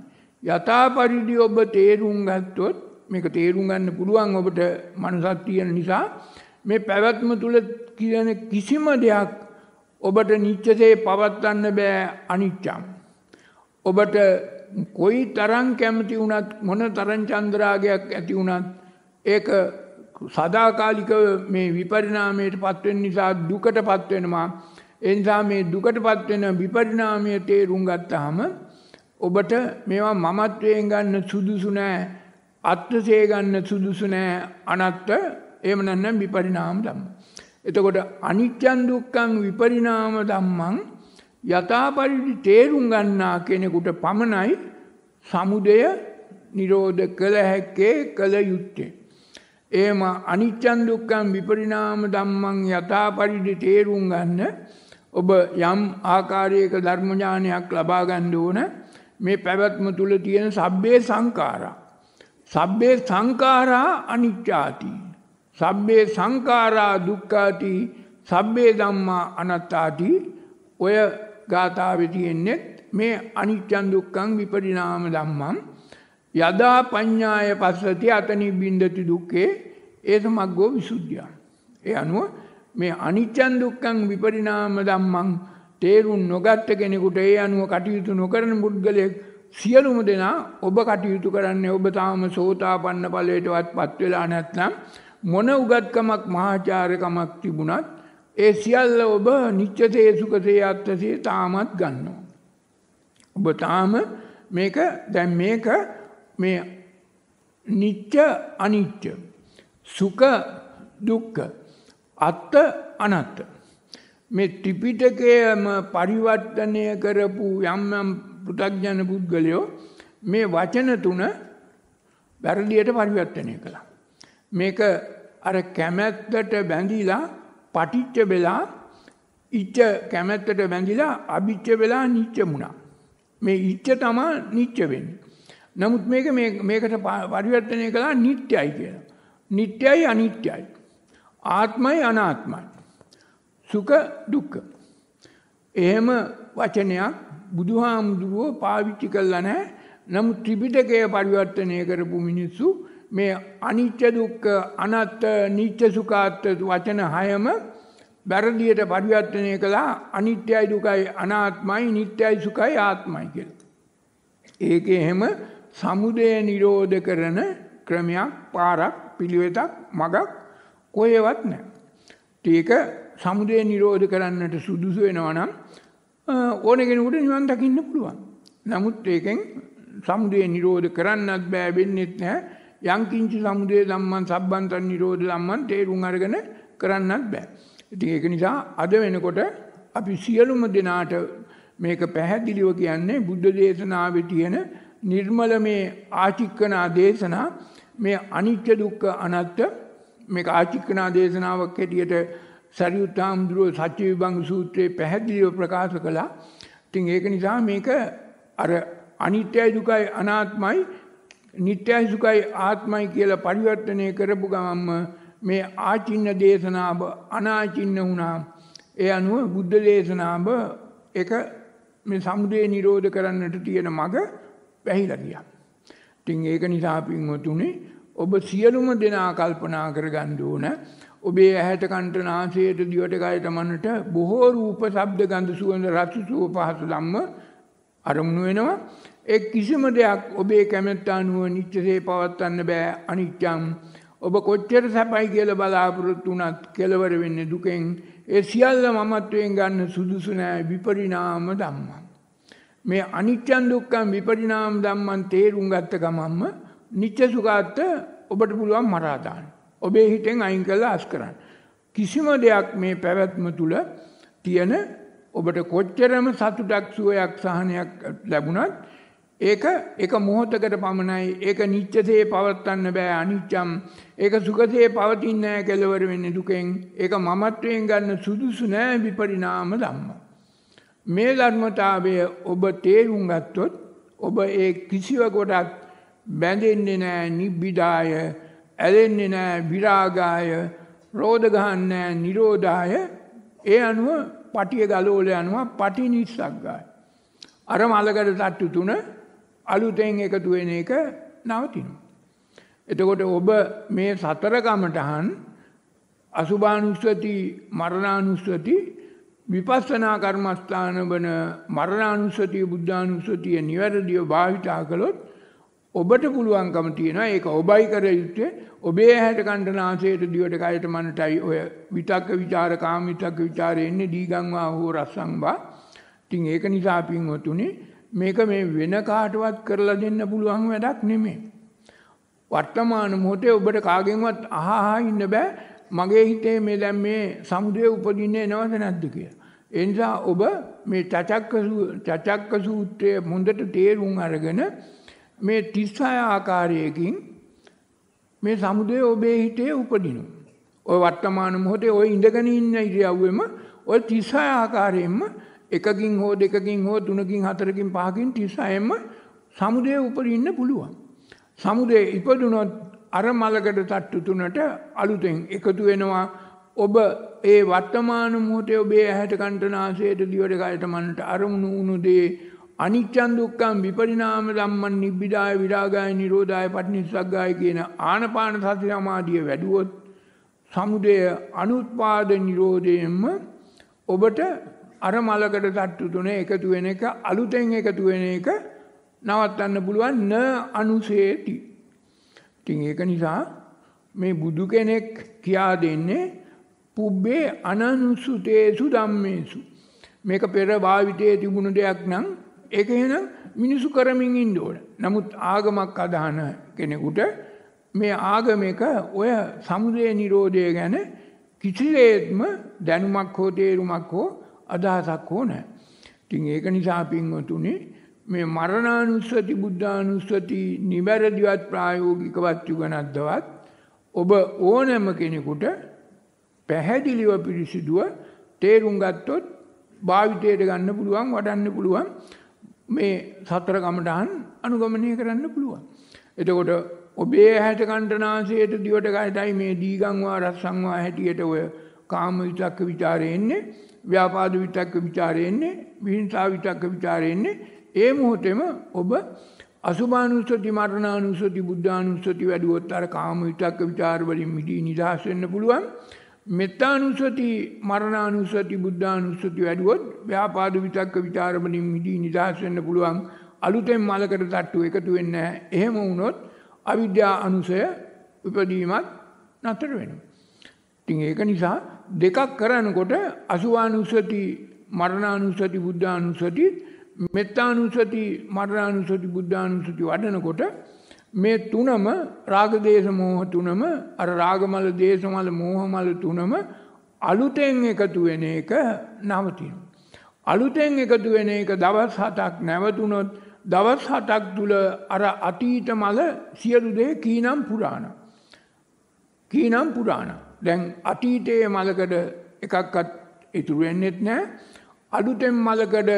යථා පරිදි ඔබ තේරුම් ගත්තොත් මේක තේරුම් ගන්න පුළුවන් ඔබට මනසක් තියෙන නිසා මේ පැවැත්ම තුල කියන කිසිම දෙයක් ඔබට නිත්‍යසේ පවත්වන්න බෑ අනිච්චම්. ඔබට කොයි තරම් කැමති වුණත් මොන තරම් චන්ද්‍රාගයක් ඇති වුණත් ඒක සදාකාලික මේ විපරිණාමයට පත්වෙන නිසා දුකට පත්වෙනවා. ඒ නිසා මේ දුකට පත්වෙන විපරිණාමය තේරුම් ගත්තාම ඔබට මේවා මමත්වයෙන් ගන්න සුදුසු නෑ. අත්ත්වසේ ගන්න සුදුසු නෑ අනත්ත එහෙම නැත්නම් විපරිණාම ධම්ම. එතකොට අනිත්‍යං දුක්ඛං විපරිණාම ධම්මං යථාපරිදි තේරුම් ගන්නා කෙනෙකුට පමණයි සමුදය නිරෝධ කළ හැක්කේ කළ යුත්තේ. එහෙම අනිත්‍යං දුක්ඛං විපරිණාම ධම්මං යථාපරිදි තේරුම් ගන්න ඔබ යම් ආකාරයක ධර්ම ඥානයක් ලබා ගන්න ඕන මේ පැවැත්ම තුල තියෙන සබ්බේ සංඛාරා සබ්බේ සංකාරා අනිච්චාති. සබ්බේ සංකාරා දුක්ඛාති. සබ්බේ ධම්මා අනත්තාති. ඔය ගාථාවේ තියෙන්නේ මේ අනිච්චන් දුක්ඛං විපරිණාම ධම්මං යදා පඤ්ඤාය පස්සති අතනි බින්දති දුක්ඛේ ඒ සමග්ගෝ විසුද්ධිය. ඒ අනුව මේ අනිච්චන් දුක්ඛං විපරිණාම ධම්මං තේරුම් නොගත්ත කෙනෙකුට ඒ අනුව කටයුතු නොකරන පුද්ගලයෙක් සියලුම දෙනා ඔබ කටයුතු කරන්නේ ඔබ තාම සෝතාපන්න ඵලයටවත්පත් වෙලා නැත්නම් මොන උගත්කමක් මහාචාර්යකමක් තිබුණත් ඒ සියල්ල ඔබ නිත්‍යසේ සුඛසේ අත්ථසේ තාමත් ගන්නවා. ඔබ තාම මේක දැන් මේක මේ නිත්‍ය අනිත්‍ය සුඛ දුක්ඛ අත්ත අනත්ත මේ ත්‍රිපිටකයම පරිවර්තනය කරපු යම් යම් පෘථග්ජන පුද්ගලයෝ මේ වචන තුන වැරදියට පරිවර්තනය කළා. මේක අර කැමැත්තට බැඳිලා පටිච්ච වෙලා ඉච්ච කැමැත්තට බැඳිලා අභිච්ච වෙලා නිච්ච වුණා. මේ ඉච්ච තමයි නිච්ච වෙන්නේ. නමුත් මේක මේකට පරිවර්තනය කළා නිට්ටයයි කියලා. නිට්ටයයි අනිත්‍යයි. ආත්මයි අනාත්මයි. සුඛ දුක්ඛ. එහෙම වචනයක් බුදුහාමුදුරුවෝ පාවිච්චි කළා නැහැ. නමුත් ත්‍රිපිටකය පරිවර්තනය කරපු මිනිස්සු මේ අනිත්‍ය දුක්ඛ අනාත්ත නිත්‍ය සුඛාත් වචන හයම බැරදියට පරිවර්තනය කළා අනිත්‍යයි දුකයි අනාත්මයි නිට්ටයයි සුඛයි ආත්මයි කියලා. ඒක එහෙම සමුදය නිරෝධ කරන ක්‍රමයක් පාරක් පිළිවෙතක් මගක් කොහෙවත් නැහැ. ටීක සමුදය නිරෝධ කරන්නට සුදුසු වෙනවා නම් ඕන කෙනෙකුට නිවන් දකින්න පුළුවන්. නමුත් ඒකෙන් සමුදය නිරෝධ කරන්නත් බෑ වෙන්නෙත් නැහැ. යංකින්ච සමුදය ධම්මං සබ්බන්තං නිරෝධ ධම්මං තේරුම් අරගෙන කරන්නත් බෑ. ඉතින් ඒක නිසා අද වෙනකොට අපි සියලුම දෙනාට මේක පැහැදිලිව කියන්නේ බුද්ධ දේශනාවේ තියෙන නිර්මල මේ ආචික්කනා දේශනා මේ අනිත්‍ය දුක්ඛ අනාත්ම මේක ආචික්කනා දේශනාවක් හැටියට සරියුත්තාමුදුරුව සච්ච විභංග සූත්‍රයේ පැහැදිලිව ප්‍රකාශ කළා. ඉතින් ඒක නිසා මේක අර අනිත්‍යයි දුකයි අනාත්මයි නිට්ටයයි සුඛයි ආත්මයි කියලා පරිවර්තනය කරපු ගමන්ම මේ ආචින්න දේශනාව අනාචින්න වුණා. ඒ අනුව බුද්ධ දේශනාව එක මේ සමුදය නිරෝධ කරන්නට තියෙන මඟ වැහිලා ගියා. ඉතින් ඒක නිසා පින්වතුනි ඔබ සියලුම දෙනා කල්පනා කරගන්න ඕන ඔබේ ඇහැට කන්ට නාසයට දිවට කයට මනට බොහෝ රූප ශබ්ද ගන්ධ සුවඳ රස සුව පහසු ධම්ම අරමුණු වෙනවා ඒ කිසිම දෙයක් ඔබේ කැමැත්ත අනුව නිත්‍යසේ පවත්වන්න බෑ අනිත්‍යම් ඔබ කොච්චර සැපයි කියලා බලාපොරොත්තු වුණත් කෙලවර වෙන්නේ දුකෙන් ඒ සියල්ල මමත්වයෙන් ගන්න සුදුසු නෑ විපරිණාම ධම්ම මේ අනිත්‍යං දුක්ඛං විපරිණාම ධම්මං තේරුම් ගත්ත ගමන්ම නිත්‍ය සුඛාත් ඔබට පුළුවන් මරා දාන්න ඔබේ හිතෙන් අයින් කළා අස් කරන්න. කිසිම දෙයක් මේ පැවැත්ම තුල තියෙන ඔබට කොච්චරම සතුටක් සුවයක් සහනයක් ලැබුණත් ඒක එක මොහොතකට පමණයි ඒක නිත්‍යසේ පවත්වන්න බෑ අනිච්චම් ඒක සුඛසේ පවතින්නේ නැහැ කෙලවර වෙන්නේ දුකෙන් ඒක මමත්වයෙන් ගන්න සුදුසු නෑ විපරිණාම ධම්ම මේ ධර්මතාවය ඔබ තේරුම් ගත්තොත් ඔබ ඒ කිසිවකට බැඳෙන්නේ නෑ නිබ්බිදාය ඇලෙන්නේ නෑ විරාගාය රෝධ ගහන්නේ නිරෝධාය ඒ අනුව පටිය ගලෝල යනවා පටි නිස්සග්ගාය අර මලකට තට්ටු තුන අලුතෙන් එකතු වෙන එක නවතිනවා එතකොට ඔබ මේ සතර කමටහන් අසුභානුස්සති මරණානුස්සති විපස්සනා කර්මස්ථාන වන මරණානුස්සතිය බුද්ධානුස්සතිය නිවැරදිව භාවිතා කළොත් ඔබට පුළුවන්කම තියෙනවා ඒක ඔබයි කර යුත්තේ ඔබේ ඇහැට කණ්ඩනාසයට දිවට කයට මනටයි ඔය විතක්ක ਵਿਚාර කාම විතක්ක ਵਿਚාර එන්නේ දීගංවා හෝ රස්සංවා. ඉතින් ඒක නිසා පින්වතුනි මේක මේ වෙන කාටවත් කරලා දෙන්න පුළුවන් වැඩක් නෙමෙයි. වර්තමාන මොහොතේ ඔබට කාගෙන්වත් අහහා ඉන්න බෑ මගේ හිතේ මේ දැන් මේ සමුදේ උපදින්නේ නැවත නැද්ද කියලා. ඒ නිසා ඔබ මේ චචක්ක චචක්ක සූත්‍රය හොඳට තේරුම් අරගෙන මේ 36 ආකාරයකින් මේ සමුදේ ඔබේ හිතේ උපදිනවා. ඔය වර්තමාන මොහොතේ ඔය ඉඳගෙන ඉන්න ඉරියව්වෙම ඔය 36 ආකාරයෙන්ම එකකින් හෝ දෙකකින් හෝ තුනකින් හතරකින් පහකින් 36ෙම සමුදේ උපදින්න පුළුවන්. සමුදේ ඉපදුනොත් අර මලකට තට්ටු තුනට අලුතෙන් එකතු වෙනවා ඔබ ඒ වර්තමාන මොහොතේ ඔබේ ඇහැට කන්ටනාසයට දිවට කයට මනට අරමුණු වුණු දේ අනිච්චන් දුක්ඛම් විපරිණාම ධම්මං නිබ්බිදාය විරාගාය නිරෝධාය පටිනිස්සග්ගාය කියන ආනපාන සති සමාධිය වැඩුවොත් සමුදය අනුත්පාද නිරෝධයෙන්ම ඔබට අර මලකට තට්ටු තුනේ එකතු වෙන එක අලුතෙන් එකතු වෙන එක නවත්තන්න පුළුවන් න අනුසේති. ඉතින් ඒක නිසා මේ බුදු කෙනෙක් කියා දෙන්නේ පුබ්බේ අනනුසුතේසු ධම්මේසු. මේක පෙර භාවිතයේ තිබුණු දෙයක් නම් ඒක එහෙනම් මිනිසු කරමින් ඉන්න ඕන. නමුත් ආගමක් අදහන කෙනෙකුට මේ ආගමක ඔය සමුදය නිරෝධය ගැන කිසිලේත්ම දැනුමක් හෝ තේරුමක් හෝ අදහසක් හෝ නැහැ. ඉතින් ඒක නිසා පින්වතුනි මේ මරණානුස්සති බුද්ධානුස්සති නිවැරදිවත් ප්‍රායෝගිකවත් යුගනද්දවත් ඔබ ඕනෑම කෙනෙකුට පැහැදිලිව පිරිසිදුව තේරුම් ගත්තොත් භාවිතයට ගන්න පුළුවන් වඩන්න පුළුවන් මේ සතර ගමටහන් අනුගමනය කරන්න පුළුවන්. එතකොට ඔබේ හැට කණ්ඩනාසයට දිවට ගයටයි මේ දීගංවා රස්සංවා හැටියට ඔය කාම විතක්ක ਵਿਚාරය එන්නේ, ව්‍යාපාද විතක්ක ਵਿਚාරය එන්නේ, විහිංසා විතක්ක ਵਿਚාරය එන්නේ. ඒ මොහොතේම ඔබ අසුභානුස්සති මරණානුස්සති බුද්ධානුස්සති වැඩුවොත් අර කාම විතක්ක ਵਿਚාර වලින් මිදී නිදහස් වෙන්න පුළුවන්. මෙත්තානුස්සති මරණානුස්සති බුද්ධානුස්සති වැඩුවොත් ව්‍යාපාද විතක්ක විචාරමණින් මිදී නිදහස් වෙන්න පුළුවන් අලුතෙන් මලකට තට්ටු එකතු වෙන්නේ නැහැ. එහෙම වුණොත් අවිද්‍යා අනුසය උපදීමත් නතර වෙනවා. ඉතින් ඒක නිසා දෙකක් කරනකොට අසුවානුස්සති මරණානුස්සති බුද්ධානුස්සති මෙත්තානුස්සති මරණානුස්සති බුද්ධානුස්සති වඩනකොට මේ තුනම රාග දේශ මොහ තුනම අර රාගමල දේශමල මෝහමල තුනම අලුතෙන් එකතු වෙන එක නවතිනවා. අලුතෙන් එකතු වෙන එක දවස් 7ක් නැවතුනොත් දවස් 7ක් තුල අර අතීත මල සියලු දේ කීනම් පුරාණ. කීනම් පුරාණ. දැන් අතීතයේ මලකඩ එකක්වත් ඉතුරු වෙන්නේත් නැහැ. අලුතෙන් මලකඩ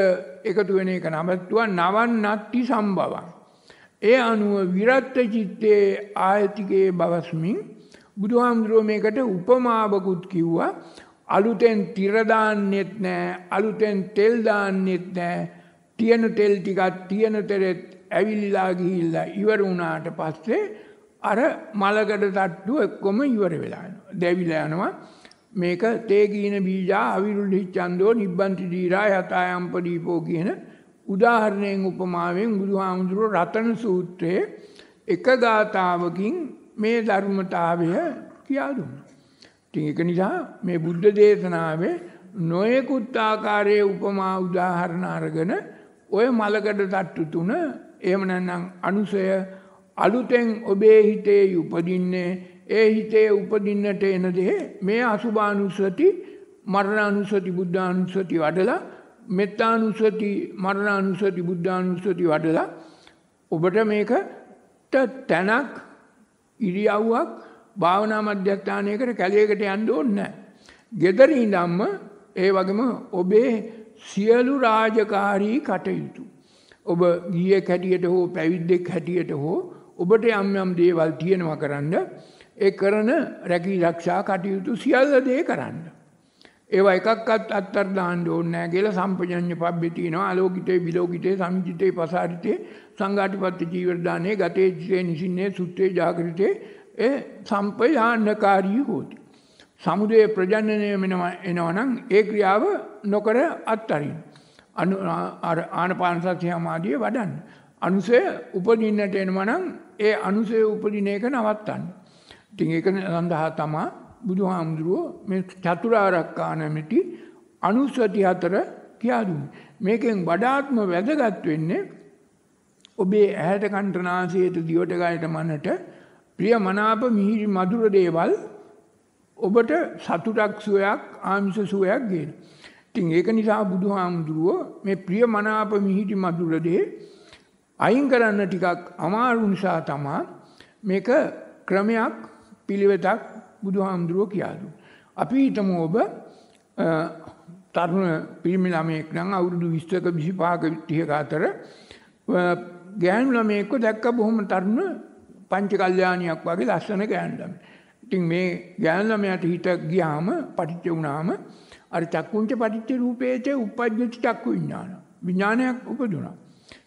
එකතු වෙන එක නවත්තුවා නවන් නත්ති සම්භවං. ඒ අනුව විරත්ත චිත්තේ ආයතිකේ බවස්මින් බුදුහාමුදුරුව මේකට උපමාවකුත් කිව්වා අලුතෙන් තිර දාන්නෙත් නෑ අලුතෙන් තෙල් දාන්නෙත් නෑ තියෙන තෙල් ටිකක් තියෙන තෙරෙත් ඇවිල්ලා ගිහිල්ලා ඉවර වුණාට පස්සේ අර මලකඩ තට්ටු එක්කොම ඉවර වෙලා යනවා දැවිලා යනවා මේක තේගීන බීජා අවිරුද්ධි චන්දෝ නිබ්බන්ති දීරා යතායම්ප දීපෝ කියන උදාහරණයෙන් උපමාවෙන් බුදුහාමුදුරුව රතන සූත්‍රයේ එක ගාථාවකින් මේ ධර්මතාවය කියා දුන්නා. ඉතින් ඒක නිසා මේ බුද්ධ දේශනාවේ නොයෙකුත් ආකාරයේ උපමා උදාහරණ අරගෙන ඔය මලකඩ තට්ටු තුන එහෙම නැත්නම් අනුසය අලුතෙන් ඔබේ හිතේ උපදින්නේ ඒ හිතේ උපදින්නට එන දේ මේ අසුභානුස්සති මරණානුස්සති බුද්ධානුස්සති වඩලා මෙත්තානුස්සති මරණානුස්සති බුද්ධානුස්සති වඩලා ඔබට මේකට තැනක් ඉරියව්වක් භාවනා මධ්‍යස්ථානයකට කැලේකට යන්න ඕනේ ගෙදර ඉඳන්ම ඒ වගේම ඔබේ සියලු රාජකාරී කටයුතු ඔබ ගියේ කැටියට හෝ පැවිද්දෙක් හැටියට හෝ ඔබට යම් යම් දේවල් තියෙනවා කරන්න ඒ කරන රැකී රක්ෂා කටයුතු සියල්ල දේ කරන්න ඒවා එකක්වත් අත්තර දාන්න ඕනේ නැහැ කියලා සම්පජඤ්ඤ පබ්බේ තියෙනවා අලෝකිතේ විලෝකිතේ සංජිතේ පසාරිතේ සංඝාටිපත්ති ජීවර දානේ ගතේ ජීවේ නිසින්නේ සුත්තේ ජාගෘතේ ඒ සම්පයානකාරී හොති සමුදේ ප්‍රජනනය වෙනවා එනවනම් ඒ ක්‍රියාව නොකර අත්තරින් අනු අර ආනපාන සතිය සමාධිය වඩන්න අනුසය උපදින්නට එනවනම් ඒ අනුසය උපදින එක නවත්තන්න ඉතින් ඒක සඳහා තමයි බුදුහාමුදුරුවෝ මේ චතුරාර්යකාණමිටි අනුස්සති හතර කියා දුන්නේ. මේකෙන් වඩාත්ම වැදගත් වෙන්නේ ඔබේ ඇහැට කන්ටනාසයට දිවට ගයට මනට ප්‍රිය මනාප මිහිරි මధుර දේවල් ඔබට සතුටක් සුවයක් ආමිෂ සුවයක් ගේන. ඉතින් ඒක නිසා බුදුහාමුදුරුවෝ මේ ප්‍රිය මනාප මිහිරි මధుර දේ අයින් කරන්න ටිකක් අමාරු නිසා තමයි මේක ක්‍රමයක් පිළිවෙතක් බුදුහාමුදුරුව කියා දුන්. අපි හිතමු ඔබ තරුණ පිරිමි ළමයෙක් නම් අවුරුදු 20ක 25ක 30ක අතර ගෑනු ළමයෙක්ව දැක්ක බොහොම තරුණ පංචකල්යාණියක් වගේ ලස්සන ගෑනු ළමයෙක්. ඉතින් මේ ගෑනු ළමයාට හිත ගියාම පටිච්ච වුණාම අර චක්කුංච පටිච්ච රූපේච උපජ්ජති චක්කු විඥාන. විඥානයක් උපදුණා.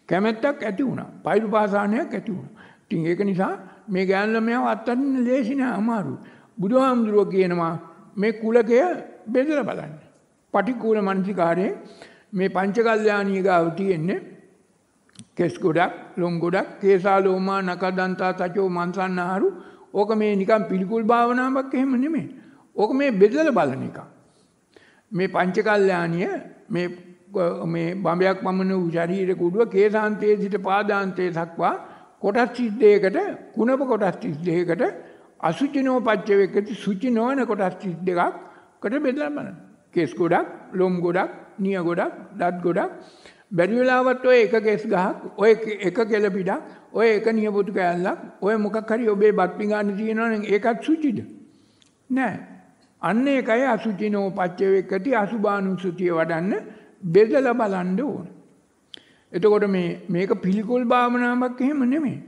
කැමැත්තක් ඇති වුණා. පෛරුපාසානයක් ඇති වුණා. ඉතින් ඒක නිසා මේ ගෑනු ළමයාව අත්හරින්න ලේසි නෑ අමාරුයි. බුදුහාමුදුරුවෝ කියනවා මේ කුලකය බෙදලා බලන්න. පටිකූල මනසිකාරයේ මේ පංචකල්යාණී ගාව තියෙන්නේ කෙස් ගොඩක්, ලොම් ගොඩක්, කේසා ලෝමා නකදන්තා තචෝ මන්සන්නාහරු. ඕක මේ නිකන් පිළිකුල් භාවනාවක් එහෙම නෙමෙයි. ඕක මේ බෙදලා බලන එක. මේ පංචකල්යාණිය මේ මේ බඹයක් පමණ වූ ශරීර කුඩුව කේසාන්තයේ සිට පාදාන්තයේ දක්වා කොටස් 32කට කුණප කොටස් 32කට අසුචිනෝ පච්චවේකති සුචි නොවන කොටස් 32ක් කට බෙදලා බලන්න. කේස් ගොඩක්, ලොම් ගොඩක්, නිය ගොඩක්, දත් ගොඩක් බැරි වෙලාවත් ඔය එක කේස් ගහක්, ඔය එක කෙල පිටක්, ඔය එක නියපොතු කෑල්ලක්, ඔය මොකක් හරි ඔබේ බත් පිඟාන තියෙනවනම් ඒකත් සුචිද? නෑ. අන්න ඒකයි අසුචිනෝ පච්චවේකති අසුභානුසුතිය වඩන්න බෙදලා බලන්න ඕන. එතකොට මේ මේක පිළිකුල් භාවනාවක් එහෙම නෙමෙයි.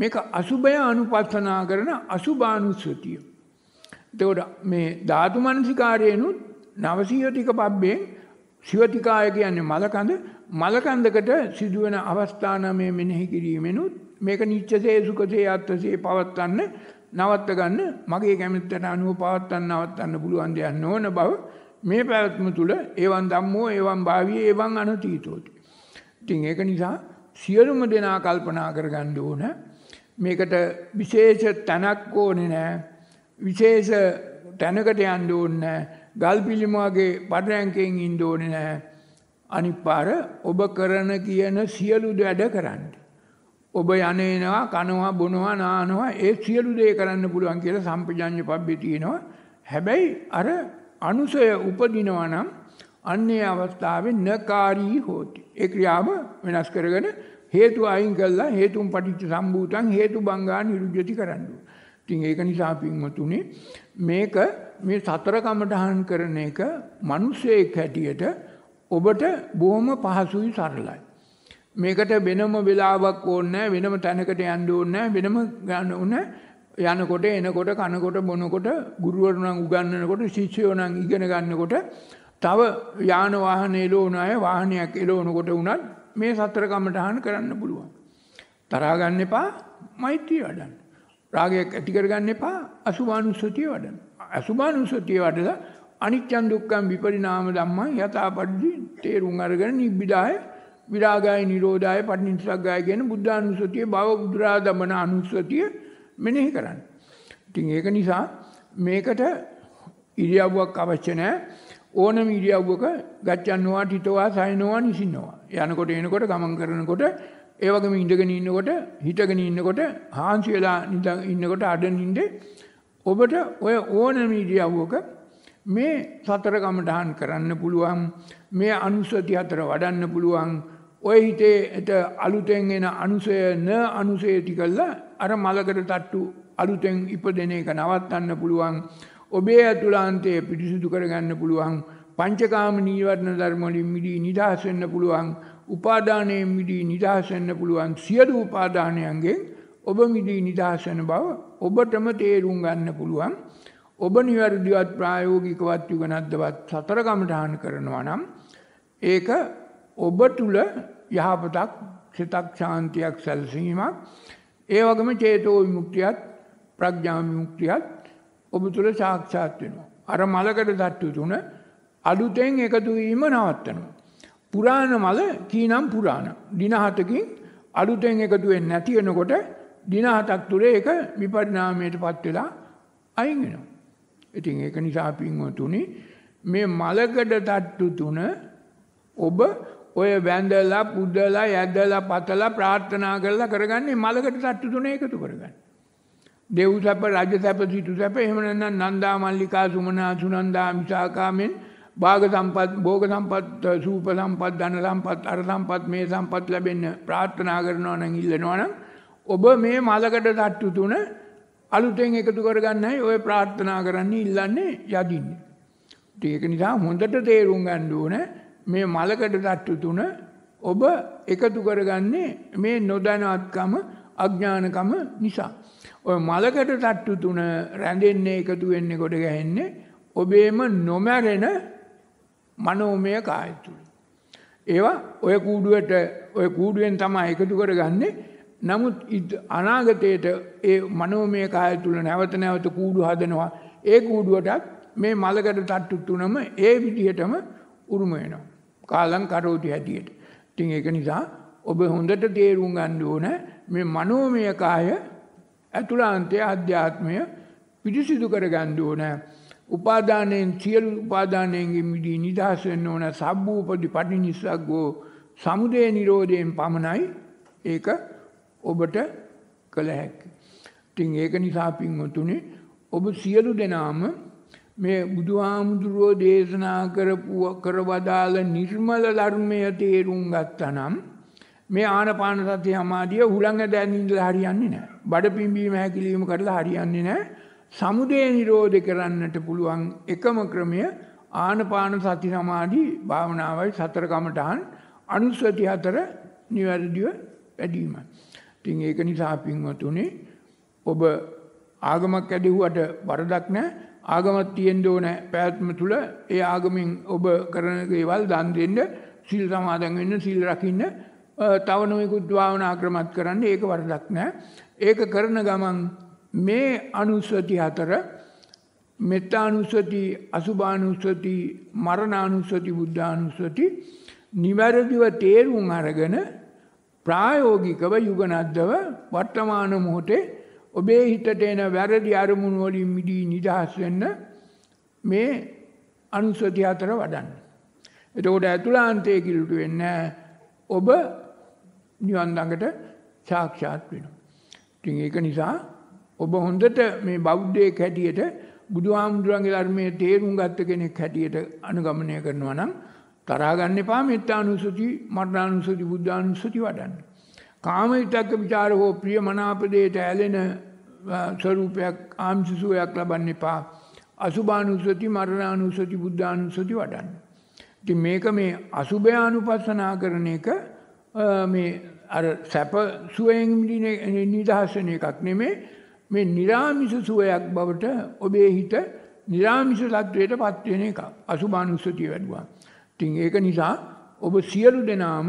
මේක අසුභය අනුපස්සනා කරන අසුභානුස්සතිය. එතකොට මේ ධාතු මනසිකාරයෙන්ුත් නවසීයතික පබ්බෙන් සිවතිකාය කියන්නේ මලකඳ මලකඳකට සිදුවෙන අවස්ථා නමය මෙනෙහි කිරීමෙනුත් මේක නිච්චසේ සුඛසේ අත්ථසේ පවත්වන්න නවත්ත ගන්න මගේ කැමැත්තට අනුව පවත්වන්න නවත්තන්න පුළුවන් දෙයක් නොවන බව මේ පැවැත්ම තුල ඒවන් ධම්මෝ ඒවන් භාවියේ ඒවන් අනතීතෝති. ඉතින් ඒක නිසා සියලුම දෙනා කල්පනා කරගන්න ඕන මේකට විශේෂ තැනක් ඕනේ නෑ විශේෂ තැනකට යන්න ඕනේ නෑ ගල් පිළිමගේ පරයන්කෙන් ඉන්න ඕනේ නෑ අනිත් පාර ඔබ කරන කියන සියලු වැඩ කරන්න ඔබ යනේනවා කනවා බොනවා නානවා ඒ සියලු දේ කරන්න පුළුවන් කියලා සම්පජඤ්ඤ පබ්බේ තියෙනවා හැබැයි අර අනුසය උපදිනවා නම් අන්නේ අවස්ථාවේ නකාරී හෝති ඒ ක්‍රියාව වෙනස් කරගෙන හේතු අයින් කළා හේතුම් පටිච්ච සම්භූතං හේතු බංගා නිරුද්ධති කරන්න. ඉතින් ඒක නිසා පින්වතුනි මේක මේ සතර කමඨහන් කරන එක මිනිසෙක් හැටියට ඔබට බොහොම පහසුයි සරලයි. මේකට වෙනම වෙලාවක් ඕනේ වෙනම තැනකට යන්න ඕනේ වෙනම යන්න ඕනේ යනකොට එනකොට කනකොට බොනකොට ගුරුවරු නම් උගන්වනකොට ශිෂ්‍යයෝ නම් ඉගෙන ගන්නකොට තව යාන වාහන එලවන අය වාහනයක් එලවනකොට උනත් මේ සතර කමටහන් කරන්න පුළුවන්. තරහ ගන්න එපා මෛත්‍රිය වඩන්න. රාගයක් ඇති කරගන්න එපා අසුභානුස්සතිය වඩන්න. අසුභානුස්සතිය වඩලා අනිත්‍යං දුක්ඛං විපරිණාම ධම්මං යථාපරිදි තේරුම් අරගෙන නිබ්බිදාය විරාගාය නිරෝධාය පටිනිස්සග්ගාය කියන බුද්ධානුස්සතිය භව බුදුරා දමන අනුස්සතිය මෙනෙහි කරන්න. ඉතින් ඒක නිසා මේකට ඉරියව්වක් අවශ්‍ය නැහැ. ඕනම ඉරියව්වක ගච්ඡන්නවා හිතවා සයනවා නිසින්නවා. යනකොට එනකොට ගමන් කරනකොට ඒ වගේම ඉඳගෙන ඉන්නකොට හිටගෙන ඉන්නකොට හාන්සි වෙලා ඉන්නකොට අඩනින්ද ඔබට ඔය ඕනම ඉරියව්වක මේ සතර කමඨහන් කරන්න පුළුවන් මේ අනුස්සති හතර වඩන්න පුළුවන් ඔය හිතේ ඇට අලුතෙන් එන අනුසය න අනුසය ටිකල්ලා අර මලකට තට්ටු අලුතෙන් ඉපදෙන එක නවත්තන්න පුළුවන් ඔබේ ඇතුළාන්තය පිරිසිදු කරගන්න පුළුවන් පංචකාම නීවරණ ධර්මවලින් මිදී නිදහස් වෙන්න පුළුවන් උපාදානයෙන් මිදී නිදහස් වෙන්න පුළුවන් සියලු උපාදානයන්ගෙන් ඔබ මිදී නිදහස් වෙන බව ඔබටම තේරුම් ගන්න පුළුවන් ඔබ නිවැරදිවත් ප්‍රායෝගිකවත් යුගනද්දවත් සතර කමඨාන කරනවා නම් ඒක ඔබ තුල යහපතක් සිතක් ශාන්තියක් සැලසීමක් ඒ වගේම චේතෝ විමුක්තියත් ප්‍රඥා විමුක්තියත් ඔබ තුළ සාක්ෂාත් වෙනවා. අර මලකට තට්ටු තුන අලුතෙන් එකතු වීම නවත්තනවා. පුරාණ මල කීනම් පුරාණ. දින හතකින් අලුතෙන් එකතු වෙන්නේ නැති වෙනකොට දින හතක් තුලේ ඒක විපරිණාමයටපත් වෙලා අයින් වෙනවා. ඉතින් ඒක නිසා පින්වතුනි මේ මලකඩ තට්ටු තුන ඔබ ඔය වැඳලා පුදලා යැදලා පතලා ප්‍රාර්ථනා කරලා කරගන්නේ මලකඩ තට්ටු තුන එකතු කරගන්න. දේව්සැප රජසැප සිටුසැප එහෙම නැත්නම් නන්දා මල්ලිකා සුමනා සුනන්දා මිසාකාමෙන් භාග සම්පත් භෝග සම්පත් සූප සම්පත් ධන සම්පත් අර සම්පත් මේ සම්පත් ලැබෙන්න ප්‍රාර්ථනා කරනවා නම් ඉල්ලනවා නම් ඔබ මේ මලකට තට්ටු තුන අලුතෙන් එකතු කරගන්නයි ඔය ප්‍රාර්ථනා කරන්න ඉල්ලන්නේ යදින්නේ. ඒක නිසා හොඳට තේරුම් ගන්න ඕන මේ මලකට තට්ටු තුන ඔබ එකතු කරගන්නේ මේ නොදැනවත්කම අඥානකම නිසා. ඔය මලකට තට්ටු තුන රැඳෙන්නේ එකතු වෙන්නේ කොට ගැහෙන්නේ ඔබේම නොමැරෙන මනෝමය කාය තුල. ඒවා ඔය කූඩුවට ඔය කූඩුවෙන් තමයි එකතු කරගන්නේ. නමුත් අනාගතයේට ඒ මනෝමය කාය තුල නැවත නැවත කූඩු හදනවා. ඒ කූඩුවටත් මේ මලකට තට්ටු තුනම ඒ විදිහටම උරුම වෙනවා. කාලං කරෝති හැටියට. ඉතින් ඒක නිසා ඔබ හොඳට තේරුම් ගන්න ඕන මේ මනෝමය කාය ඇතුළාන්තයේ අධ්‍යාත්මය පිරිසිදු කරගන්න ඕන. උපාදානයෙන් සියලු උපාදානයෙන්ගේ මිදී නිදහස් වෙන්න ඕන. සබ්බූපදි පටිනිස්සග්ගෝ සමුදය නිරෝධයෙන් පමණයි ඒක ඔබට කළ හැකියි. ඉතින් ඒක නිසා පින්වතුනේ ඔබ සියලු දෙනාම මේ බුදුහාමුදුරුවෝ දේශනා කරපු කරවදාළ නිර්මල ධර්මය තේරුම් ගත්තනම් මේ ආනපාන සතිය සමාධිය හුලඟ දැනින් ඉඳලා හරියන්නේ නැහැ. බඩ පිම්බීම හැකිලිම කරලා හරියන්නේ නැහැ. සමුදය නිරෝධ කරන්නට පුළුවන් එකම ක්‍රමය ආනපාන සති සමාධි භාවනාවයි සතර කමඨහන් අනුස්සති හතර නිවැරදිව වැඩිම. ඉතින් ඒක නිසා පින්වතුනි ඔබ ආගමක් ඇදෙව්වට වරදක් නැහැ. ආගමක් තියෙන්න ඕන පැවැත්ම තුල ඒ ආගමෙන් ඔබ කරන දේවල් දන් දෙන්න, සීල් සමාදන් වෙන්න, සීල් රකින්න තවනුවෙකුත් භාවනා ක්‍රමත් කරන්න ඒක වරදක් නෑ. ඒක කරන ගමන් මේ අනුස්සති අතර මෙත්තානුස්සති අසුභානුස්සති මරණානුස්සති බුද්ධානුස්සති නිවැරදිව තේරුම් අරගෙන ප්‍රායෝගිකව යුගනද්දව වර්තමාන මොහොතේ ඔබේ හිතට එන වැරදි අරමුණු වලින් මිදී නිදහස් වෙන්න මේ අනුස්සති අතර වඩන්න. එතකොට ඇතුළාන්තයේ කිලුට වෙන්නේ ඔබ නිවන් ළඟට සාක්ෂාත් වෙනවා. ඉතින් ඒක නිසා ඔබ හොඳට මේ බෞද්ධයෙක් හැටියට බුදුහාමුදුරන්ගේ ධර්මයේ තේරුම් ගත්ත කෙනෙක් හැටියට අනුගමනය කරනවා නම් තරහා ගන්න එපා මෙත්තානුසුති මරණානුසුති බුද්ධානුසුති වඩන්න. කාම විතක්ක ਵਿਚාර හෝ ප්‍රිය මනාප දෙයට ඇලෙන ස්වરૂපයක් ආම්සුසුවයක් ලබන්න එපා. අසුභානුසුති මරණානුසුති බුද්ධානුසුති වඩන්න. ඉතින් මේක මේ අසුභය අනුපස්සනා කරන එක මේ අර සැප සුවයෙන් නිදහස් වෙන එකක් නෙමේ මේ නිරාමිස සුවයක් බවට ඔබේ හිත නිරාමිස තත්වයට පත් වෙන එක අසුභානුස්සතිය වැඩුවා. ඉතින් ඒක නිසා ඔබ සියලු දෙනාම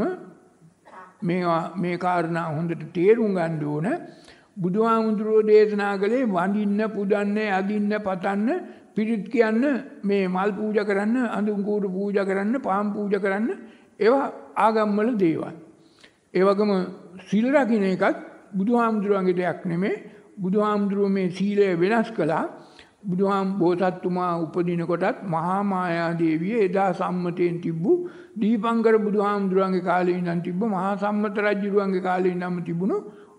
මේවා මේ කාරණා හොඳට තේරුම් ගන්න ඕන. බුදුහාමුදුරෝ දේශනා කළේ වඳින්න, පුදන්න, අදින්න, පතන්න, පිරිත් කියන්න, මේ මල් පූජා කරන්න, අඳුන් කූඩු පූජා කරන්න, පාන් පූජා කරන්න ඒවා ආගම්වල දේවල්. ඒ වගේම සීල් රකින්න එකත් බුදුහාමුදුරුවන්ගේ දෙයක් නෙමෙයි. බුදුහාමුදුරුවෝ මේ සීලය වෙනස් කළා. බුදුහාම බෝසත්තුමා උපදින කොටත් මහා මායා දේවිය එදා සම්මතයෙන් තිබ්බු දීපංකර බුදුහාමුදුරුවන්ගේ කාලේ ඉඳන් තිබ්බ මහා සම්මත රජුරුවන්ගේ කාලේ ඉඳන්ම තිබුණු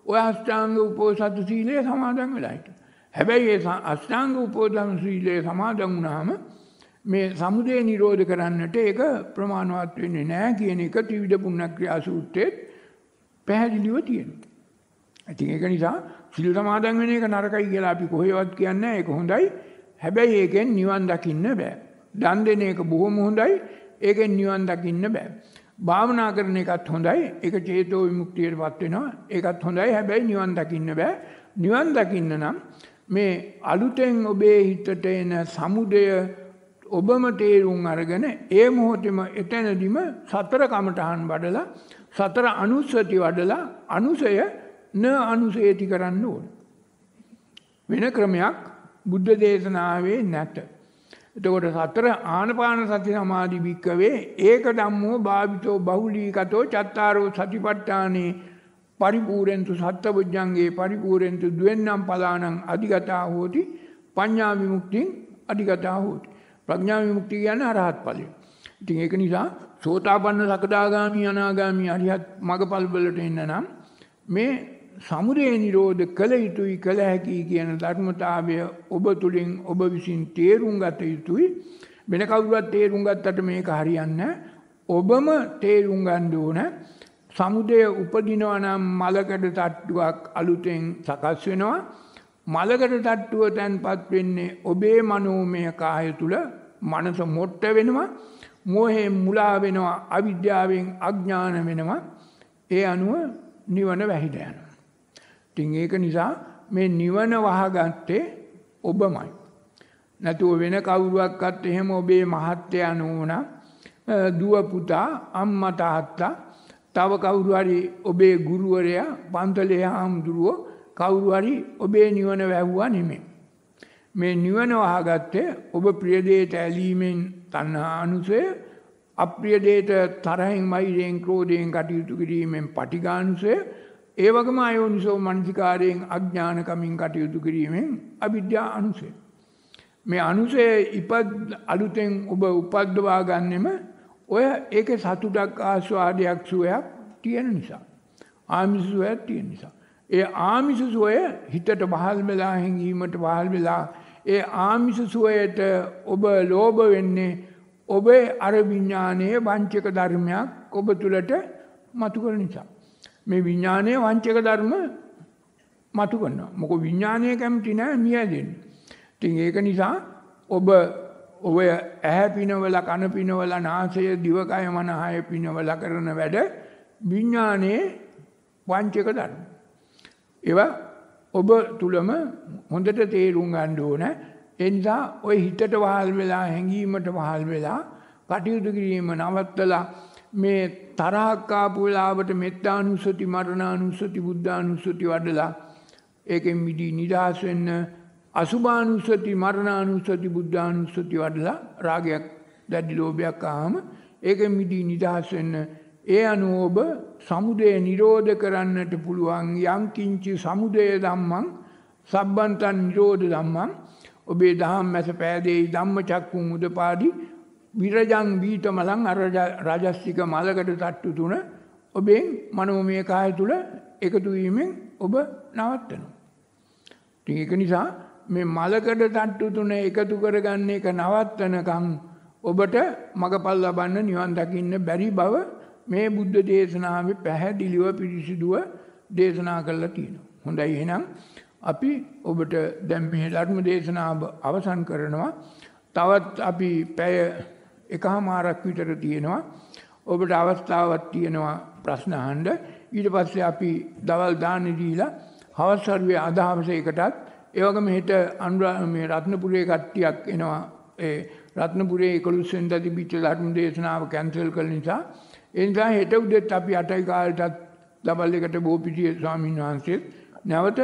ඔය අෂ්ටාංග උපෝසත් සීලය සමාදන් වෙලා හිටියා. හැබැයි ඒ අෂ්ටාංග උපෝසත් සීලය සමාදන් වුණාම මේ සමුදය නිරෝධ කරන්නට ඒක ප්‍රමාණවත් වෙන්නේ නැහැ කියන එක ත්‍රිවිධ පුණ්‍යක්‍රියා සූත්‍රයේ පැහැදිලිව තියෙනවා. ඉතින් ඒක නිසා සිල් සමාදන් වෙන එක නරකයි කියලා අපි කොහේවත් කියන්නේ ඒක හොඳයි. හැබැයි ඒකෙන් නිවන් දකින්න බෑ. දන් දෙන එක බොහොම හොඳයි. ඒකෙන් නිවන් දකින්න බෑ. භාවනා කරන එකත් හොඳයි. ඒක චේතෝ විමුක්තියටපත් වෙනවා. ඒකත් හොඳයි. හැබැයි නිවන් දකින්න බෑ. නිවන් දකින්න නම් මේ අලුතෙන් ඔබේ හිතට එන samudaya ඔබම තේරුම් අරගෙන ඒ මොහොතේම එතනදිම සතර කමඨහන් වඩලා සතර අනුස්සති වඩලා අනුසය න අනුසේති කරන්න ඕන. වෙන ක්‍රමයක් බුද්ධ දේශනාවේ නැත. එතකොට සතර ආනපාන සති සමාධි භික්කවේ ඒක ධම්මෝ භාවිතෝ බහුලීකතෝ චත්තාරෝ සතිපට්ඨානේ පරිපූර්ණතු සත්‍තබුද්ධංගේ පරිපූර්ණතු දුවෙන්නම් පලාණං අධිගතා හෝති පඤ්ඤා විමුක්තිං අධිගතා හෝති. ප්‍රඥා විමුක්තිය කියන්නේ අරහත් ඵලය. ඉතින් ඒක නිසා සෝතාපන්න සකදාගාමි අනාගාමි අරිහත් මගපල්වලට එන්න නම් මේ සමුදය නිරෝධ කළ යුතුයි කළ හැකි කියන ධර්මතාවය ඔබ තුළින් ඔබ විසින් තේරුම් ගත යුතුයි වෙන කවුරුවත් තේරුම් ගත්තට මේක හරියන්න ඔබම තේරුම් ගන්න ඕන සමුදය උපදිනවා නම් මලකඩ තට්ටුවක් අලුතෙන් සකස් වෙනවා මලකට තට්ටුව තැන්පත් වෙන්නේ ඔබේ මනෝමය කාය තුල මනස මොට්ට වෙනවා මෝහයෙන් මුලා වෙනවා අවිද්‍යාවෙන් අඥාන වෙනවා ඒ අනුව නිවන වැහිට යනවා. ඉතින් ඒක නිසා මේ නිවන වහගත්තේ ඔබමයි. නැතුව වෙන කවුරුවක්වත් එහෙම ඔබේ මහත්ය නෝනා දුව පුතා අම්මා තාත්තා තව කවුරු හරි ඔබේ ගුරුවරයා පන්තලේ ආම්දුරුව කවුරු හරි ඔබේ නිවන වැහුවා නෙමෙයි. මේ නිවන වහගත්තේ ඔබ ප්‍රිය දෙයට ඇලීමෙන් තණ්හානුසය අප්‍රිය දේට තරහෙන් මෛරයෙන් ක්‍රෝධයෙන් කටයුතු කිරීමෙන් පටිඝානුසය ඒ වගේම අයෝනිසෝ මනසිකාරයෙන් අඥානකමින් කටයුතු කිරීමෙන් අවිද්‍යා අනුසය මේ අනුසය ඉපත් අලුතෙන් ඔබ උපද්දවා ගන්නෙම ඔය ඒකේ සතුටක් ආස්වාදයක් සුවයක් තියෙන නිසා ආමිෂ සුවයක් තියෙන නිසා ඒ ආමිෂ සුවය හිතට වහල් වෙලා හැංගීමට වහල් වෙලා ඒ ආමිෂ සුවයට ඔබ ලෝභ වෙන්නේ ඔබේ අර විඥානයේ වංචක ධර්මයක් ඔබ තුලට මතු කරන නිසා. මේ විඥානයේ වංචක ධර්ම මතු කරනවා. මොකද විඥානය කැමති නැහැ මියදෙන්න. ඉතින් ඒක නිසා ඔබ ඔය ඇහැ පිනවල කන පිනවල නාසය දිවකය මනහය පිනවල කරන වැඩ විඥානයේ වංචක ධර්ම. ඒවා ඔබ තුලම හොඳට තේරුම් ගන්න ඕන. ඒ නිසා ওই හිතට වහල් වෙලා හැඟීමට වහල් වෙලා කටයුතු කිරීම නවත්තලා මේ තරහක් ආපු වෙලාවට මෙත්තානුස්සති මරණානුස්සති බුද්ධානුස්සති වඩලා ඒකෙන් මිදී නිදහස් වෙන්න අසුභානුස්සති මරණානුස්සති බුද්ධානුස්සති වඩලා රාගයක් දැඩි ලෝභයක් ආවම ඒකෙන් මිදී නිදහස් වෙන්න ඒ අනුව ඔබ සමුදය නිරෝධ කරන්නට පුළුවන් යම්කිංචි සමුදය දම්මන් සබ්බන්තන් නිරෝධ දම්මන් ඔබේ දහම් මැස පෑදෙයි ධම්ම චක්කුම් උදපාදි විරජන් වීත මලං අර රාජස්තික මලකට තට්ටු තුන ඔබෙන් මනෝමය කාය තුල එකතු වීමෙන් ඔබ නවත්තනවා. ඉතින් ඒක නිසා මේ මලකට තට්ටු තුන එකතු කරගන්න එක නවත්තනකම් ඔබට මගපල් ලබන්න නිවන් දකින්න බැරි බව මේ බුද්ධ දේශනාවේ පැහැදිලිව පිරිසිදුව දේශනා කරලා තියෙනවා. හොඳයි එහෙනම් අපි ඔබට දැන් මේ ධර්ම දේශනාව අවසන් කරනවා. තවත් අපි පැය එකහමාරක් විතර තියෙනවා. ඔබට අවස්ථාවක් තියෙනවා ප්‍රශ්න අහන්න. ඊට පස්සේ අපි දවල් දාන්නේ දීලා හවස් හරුවේ අදහවසේකටත් ඒ වගේම හෙට මේ රත්නපුරේ කට්ටියක් එනවා. ඒ රත්නපුරේ 11 වෙනිදා තිබිච්ච ධර්ම දේශනාව කැන්සල් කළ නිසා එනිසා හෙට උදෙත් අපි අටයි කාලටත් දවල් එකට බෝපිටිය ස්වාමීන් වහන්සේත් නැවත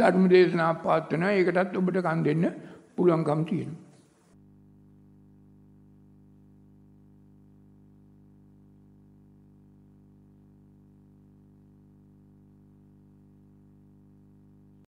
ධර්ම දේශනා පාත්වනවා. ඒකටත් ඔබට කන් දෙන්න පුළුවන්කම් තියෙනවා.